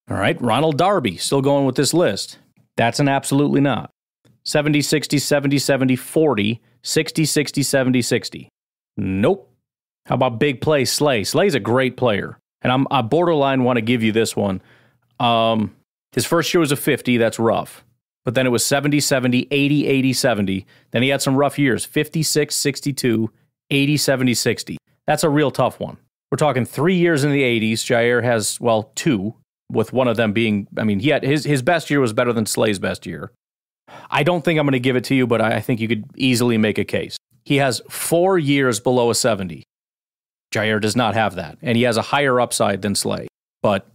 All right. Ronald Darby, still going with this list. That's an absolutely not. 70, 60, 70, 70, 40, 60, 60, 70, 60. Nope. How about big play Slay? Slay's a great player and I'm I borderline want to give you this one. Um, his first year was a 50, that's rough. But then it was 70, 70, 80, 80, 70. Then he had some rough years 56, 62, 80, 70, 60. That's a real tough one. We're talking three years in the 80s. Jair has, well, two, with one of them being, I mean, he had his, his best year was better than Slay's best year. I don't think I'm going to give it to you, but I, I think you could easily make a case. He has four years below a 70. Jair does not have that, and he has a higher upside than Slay. But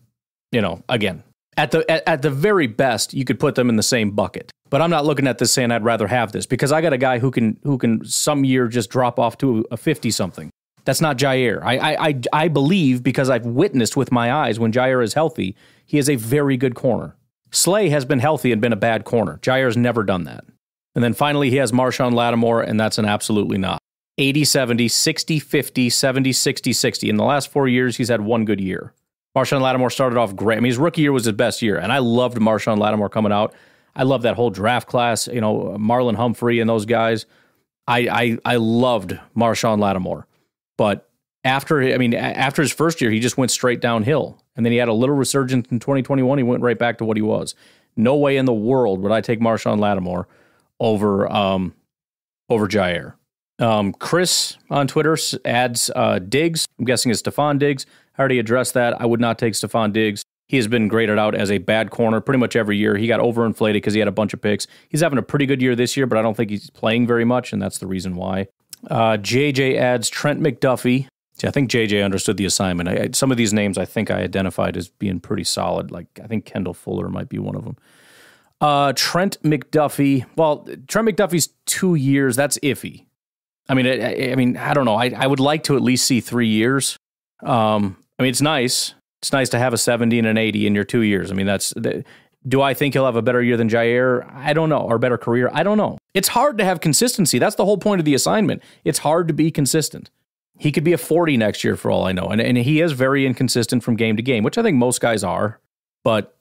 you know, again, at the at, at, the very best, you could put them in the same bucket. But I'm not looking at this saying I'd rather have this because I got a guy who can who can some year just drop off to a 50 something. That's not Jair. I, I I I believe because I've witnessed with my eyes when Jair is healthy, he is a very good corner. Slay has been healthy and been a bad corner. Jair's never done that. And then finally, he has Marshawn Lattimore, and that's an absolutely not. 80 70, 60 50, 70 60 60. In the last four years, he's had one good year. Marshawn Lattimore started off great. I mean, his rookie year was his best year, and I loved Marshawn Lattimore coming out. I love that whole draft class, you know, Marlon Humphrey and those guys. I, I, I loved Marshawn Lattimore. But after, I mean, after his first year, he just went straight downhill. And then he had a little resurgence in 2021. He went right back to what he was. No way in the world would I take Marshawn Lattimore over um, over Jair. Um, Chris on Twitter adds uh, Diggs. I'm guessing it's Stephon Diggs. I already addressed that. I would not take Stephon Diggs. He has been graded out as a bad corner pretty much every year. He got overinflated because he had a bunch of picks. He's having a pretty good year this year, but I don't think he's playing very much, and that's the reason why. Uh, JJ adds Trent McDuffie. See, I think JJ understood the assignment. I, I, some of these names I think I identified as being pretty solid. Like I think Kendall Fuller might be one of them. Uh, Trent McDuffie. Well, Trent McDuffie's two years. That's iffy. I mean, I, I, mean, I don't know. I, I would like to at least see three years. Um, I mean, it's nice. It's nice to have a 70 and an 80 in your two years. I mean, that's. do I think he'll have a better year than Jair? I don't know, or better career. I don't know. It's hard to have consistency. That's the whole point of the assignment. It's hard to be consistent. He could be a 40 next year for all I know. And, and he is very inconsistent from game to game, which I think most guys are. But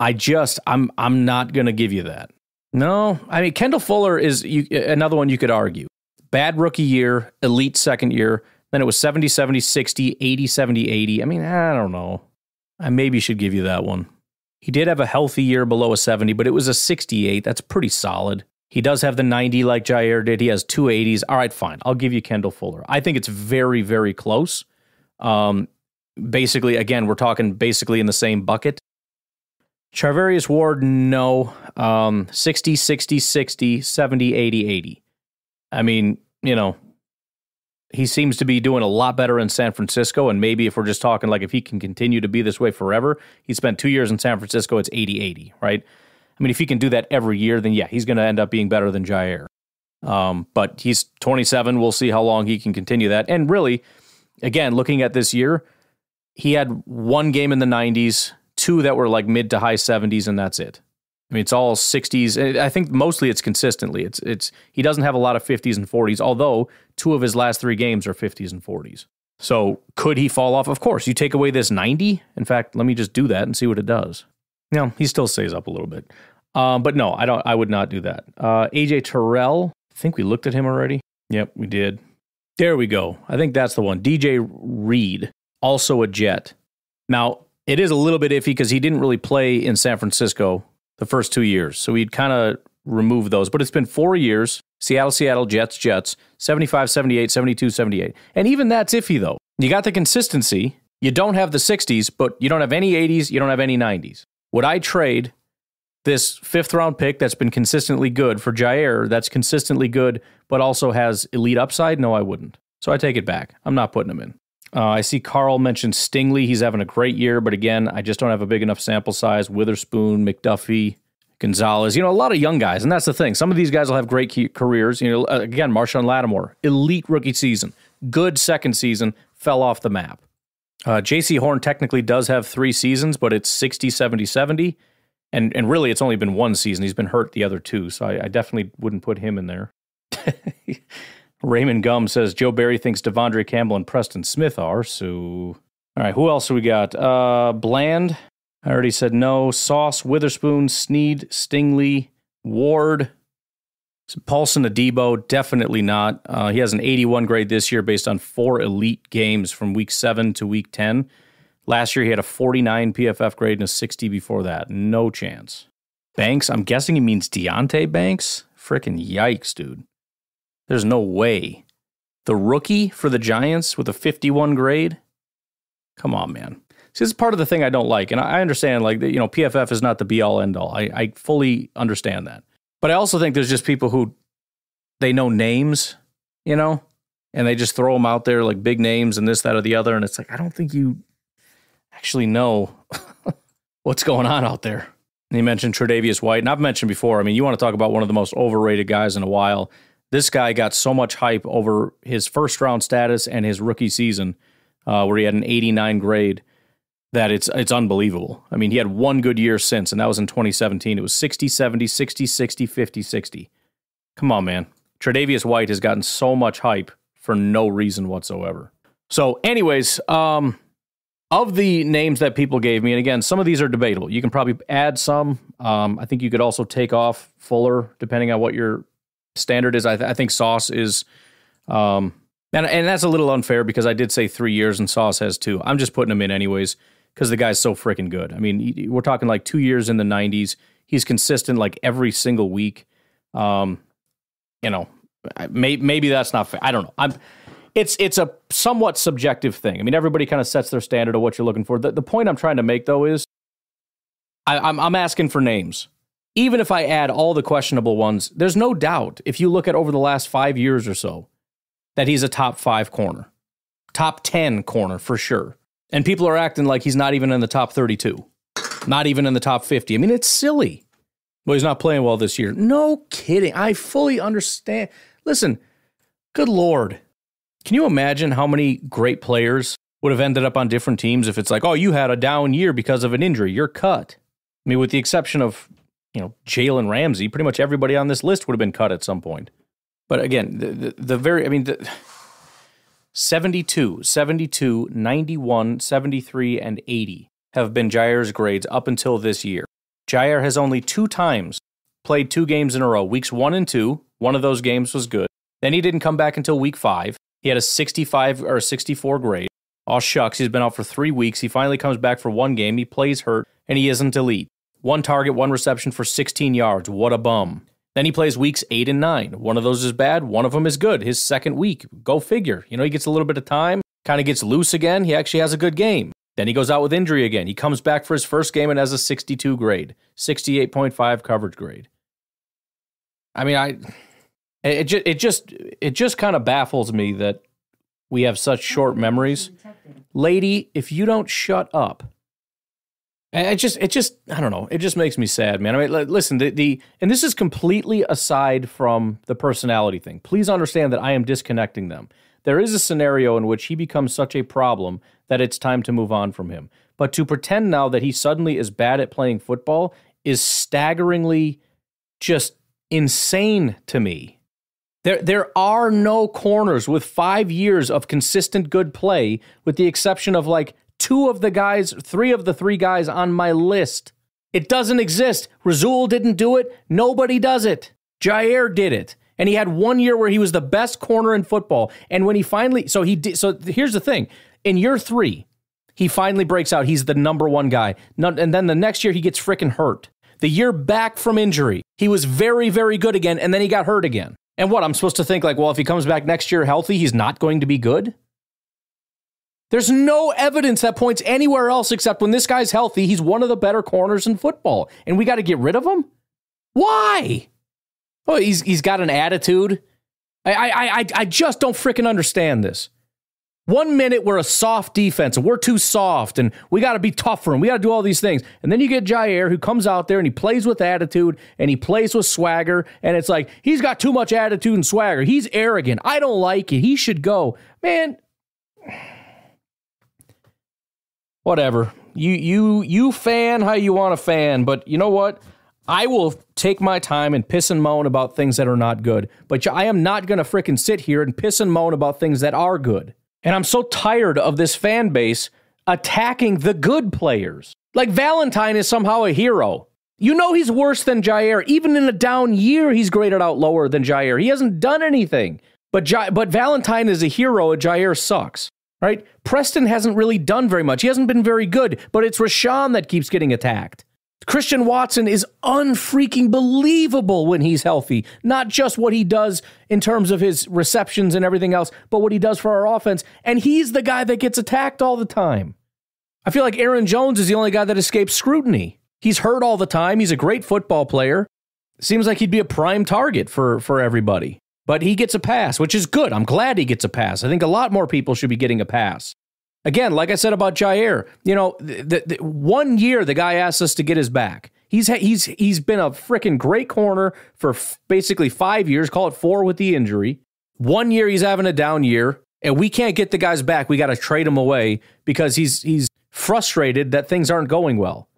I just I'm I'm not going to give you that. No, I mean Kendall Fuller is you, another one you could argue bad rookie year, elite second year. Then it was 70, 70, 60, 80, 70, 80. I mean, I don't know. I maybe should give you that one. He did have a healthy year below a 70, but it was a 68. That's pretty solid. He does have the 90 like Jair did. He has two 80s. All right, fine. I'll give you Kendall Fuller. I think it's very, very close. Um, basically, again, we're talking basically in the same bucket. Charvarius Ward, no. Um, 60, 60, 60, 70, 80, 80. I mean, you know, he seems to be doing a lot better in San Francisco. And maybe if we're just talking like if he can continue to be this way forever, he spent two years in San Francisco, it's 80 80, right? I mean, if he can do that every year, then yeah, he's going to end up being better than Jair. Um, but he's 27. We'll see how long he can continue that. And really, again, looking at this year, he had one game in the 90s, two that were like mid to high 70s, and that's it. I mean, it's all 60s. I think mostly it's consistently. It's it's he doesn't have a lot of 50s and 40s, although two of his last three games are 50s and 40s. So could he fall off? Of course. You take away this 90. In fact, let me just do that and see what it does. No, he still stays up a little bit. Um, but no, I don't. I would not do that. Uh, AJ Terrell. I think we looked at him already. Yep, we did. There we go. I think that's the one. DJ Reed, also a Jet. Now it is a little bit iffy because he didn't really play in San Francisco the first two years. So we'd kind of remove those. But it's been four years Seattle, Seattle, Jets, Jets, 75, 78, 72, 78. And even that's iffy, though. You got the consistency. You don't have the 60s, but you don't have any 80s. You don't have any 90s. Would I trade this fifth round pick that's been consistently good for Jair, that's consistently good, but also has elite upside? No, I wouldn't. So I take it back. I'm not putting him in. Uh, I see Carl mentioned Stingley. He's having a great year, but again, I just don't have a big enough sample size. Witherspoon, McDuffie, Gonzalez, you know, a lot of young guys. And that's the thing. Some of these guys will have great careers. You know, uh, again, Marshawn Lattimore, elite rookie season, good second season, fell off the map. Uh, JC Horn technically does have three seasons, but it's 60, 70, 70. And, and really, it's only been one season. He's been hurt the other two. So I, I definitely wouldn't put him in there. Raymond Gum says Joe Barry thinks Devondre Campbell and Preston Smith are. So, all right, who else we got? Uh, Bland. I already said no. Sauce, Witherspoon, Sneed, Stingley, Ward, Paulson Adebo. Definitely not. Uh, he has an 81 grade this year based on four elite games from week seven to week 10. Last year, he had a 49 PFF grade and a 60 before that. No chance. Banks, I'm guessing he means Deontay Banks. Freaking yikes, dude. There's no way. The rookie for the Giants with a 51 grade? Come on, man. See, this is part of the thing I don't like. And I understand, like, you know, PFF is not the be all end all. I, I fully understand that. But I also think there's just people who they know names, you know, and they just throw them out there like big names and this, that, or the other. And it's like, I don't think you actually know what's going on out there. And you mentioned Tredavious White, and I've mentioned before, I mean, you want to talk about one of the most overrated guys in a while this guy got so much hype over his first round status and his rookie season, uh, where he had an 89 grade, that it's it's unbelievable. I mean, he had one good year since, and that was in 2017. It was 60, 70, 60, 60, 50, 60. Come on, man. Tredavious White has gotten so much hype for no reason whatsoever. So, anyways, um, of the names that people gave me, and again, some of these are debatable. You can probably add some. Um, I think you could also take off Fuller, depending on what you're standard is I, th- I think Sauce is, um, and and that's a little unfair because I did say three years and Sauce has two. I'm just putting him in anyways because the guy's so freaking good. I mean, we're talking like two years in the 90s. He's consistent like every single week. Um, you know, may, maybe that's not fair. I don't know. I'm. It's it's a somewhat subjective thing. I mean, everybody kind of sets their standard of what you're looking for. The, the point I'm trying to make though is, I, I'm I'm asking for names even if I add all the questionable ones, there's no doubt if you look at over the last five years or so that he's a top five corner, top 10 corner for sure. And people are acting like he's not even in the top 32, not even in the top 50. I mean, it's silly. Well, he's not playing well this year. No kidding. I fully understand. Listen, good Lord. Can you imagine how many great players would have ended up on different teams if it's like, oh, you had a down year because of an injury, you're cut? I mean, with the exception of you know, Jalen Ramsey, pretty much everybody on this list would have been cut at some point. But again, the, the, the very, I mean, the 72, 72, 91, 73, and 80 have been Jair's grades up until this year. Jair has only two times played two games in a row, weeks one and two. One of those games was good. Then he didn't come back until week five. He had a 65 or 64 grade. Oh, shucks, he's been out for three weeks. He finally comes back for one game. He plays hurt, and he isn't elite. One target, one reception for 16 yards. What a bum. Then he plays weeks eight and nine. One of those is bad, one of them is good. His second week, go figure. You know, he gets a little bit of time, kind of gets loose again. He actually has a good game. Then he goes out with injury again. He comes back for his first game and has a 62 grade, 68.5 coverage grade. I mean, I it just it just it just kind of baffles me that we have such short memories. Lady, if you don't shut up, it just, it just, I don't know. It just makes me sad, man. I mean, listen, the, the, and this is completely aside from the personality thing. Please understand that I am disconnecting them. There is a scenario in which he becomes such a problem that it's time to move on from him. But to pretend now that he suddenly is bad at playing football is staggeringly just insane to me. There, there are no corners with five years of consistent good play, with the exception of like two of the guys, three of the three guys on my list. It doesn't exist. Razul didn't do it. Nobody does it. Jair did it. And he had one year where he was the best corner in football. And when he finally, so he did, so here's the thing in year three, he finally breaks out. He's the number one guy. And then the next year, he gets freaking hurt. The year back from injury, he was very, very good again. And then he got hurt again. And what? I'm supposed to think like, well, if he comes back next year healthy, he's not going to be good? There's no evidence that points anywhere else except when this guy's healthy, he's one of the better corners in football. And we got to get rid of him? Why? Oh, he's he's got an attitude. I I I, I just don't freaking understand this. One minute we're a soft defense and we're too soft and we got to be tougher and we got to do all these things. And then you get Jair who comes out there and he plays with attitude and he plays with swagger. And it's like, he's got too much attitude and swagger. He's arrogant. I don't like it. He should go. Man whatever. You you you fan how you want to fan, but you know what? I will take my time and piss and moan about things that are not good. But I am not going to fricking sit here and piss and moan about things that are good. And I'm so tired of this fan base attacking the good players. Like Valentine is somehow a hero. You know he's worse than Jair. Even in a down year, he's graded out lower than Jair. He hasn't done anything. But, J- but Valentine is a hero and Jair sucks right? Preston hasn't really done very much. He hasn't been very good, but it's Rashawn that keeps getting attacked. Christian Watson is unfreaking believable when he's healthy. Not just what he does in terms of his receptions and everything else, but what he does for our offense. And he's the guy that gets attacked all the time. I feel like Aaron Jones is the only guy that escapes scrutiny. He's hurt all the time. He's a great football player. Seems like he'd be a prime target for, for everybody. But he gets a pass, which is good. I'm glad he gets a pass. I think a lot more people should be getting a pass. Again, like I said about Jair, you know, the, the, one year the guy asked us to get his back. He's he's he's been a freaking great corner for f- basically five years. Call it four with the injury. One year he's having a down year, and we can't get the guys back. We got to trade him away because he's he's frustrated that things aren't going well.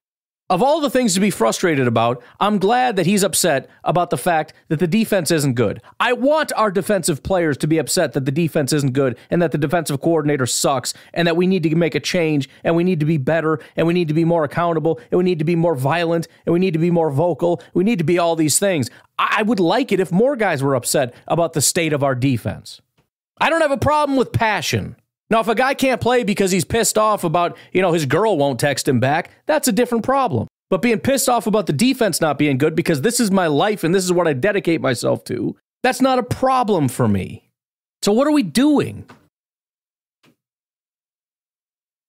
Of all the things to be frustrated about, I'm glad that he's upset about the fact that the defense isn't good. I want our defensive players to be upset that the defense isn't good and that the defensive coordinator sucks and that we need to make a change and we need to be better and we need to be more accountable and we need to be more violent and we need to be more vocal. We need to be all these things. I, would like it if more guys were upset about the state of our defense. I don't have a problem with passion. Now, if a guy can't play because he's pissed off about, you know, his girl won't text him back, that's a different problem. But being pissed off about the defense not being good because this is my life and this is what I dedicate myself to, that's not a problem for me. So, what are we doing?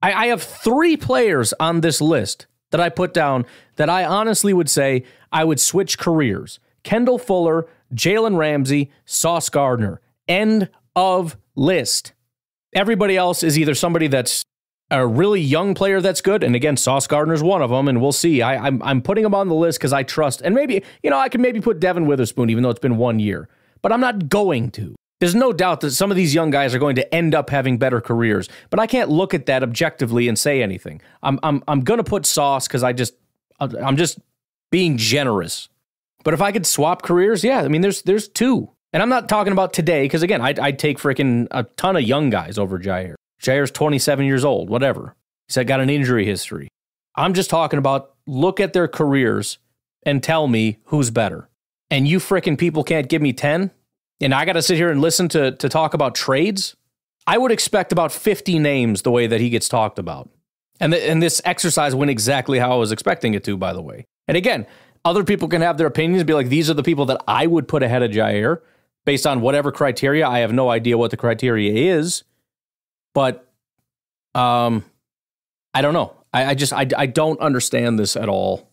I, I have three players on this list that I put down that I honestly would say I would switch careers Kendall Fuller, Jalen Ramsey, Sauce Gardner. End of list. Everybody else is either somebody that's a really young player that's good, and again, Sauce Gardner's one of them, and we'll see. I, am I'm, I'm putting him on the list because I trust, and maybe you know I can maybe put Devin Witherspoon, even though it's been one year, but I'm not going to. There's no doubt that some of these young guys are going to end up having better careers, but I can't look at that objectively and say anything. I'm I'm I'm gonna put Sauce because I just I'm just being generous. But if I could swap careers, yeah, I mean there's there's two. And I'm not talking about today, because again, I'd, I'd take freaking a ton of young guys over Jair. Jair's 27 years old, whatever. He's got an injury history. I'm just talking about look at their careers and tell me who's better. And you freaking people can't give me 10? And I got to sit here and listen to, to talk about trades? I would expect about 50 names the way that he gets talked about. And, and this exercise went exactly how I was expecting it to, by the way. And again, other people can have their opinions and be like, these are the people that I would put ahead of Jair based on whatever criteria. I have no idea what the criteria is, but um, I don't know. I, I just I, I don't understand this at all.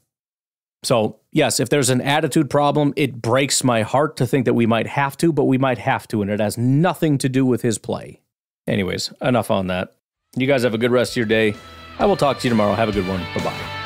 So yes, if there's an attitude problem, it breaks my heart to think that we might have to, but we might have to, and it has nothing to do with his play. Anyways, enough on that. You guys have a good rest of your day. I will talk to you tomorrow. Have a good one. Bye bye.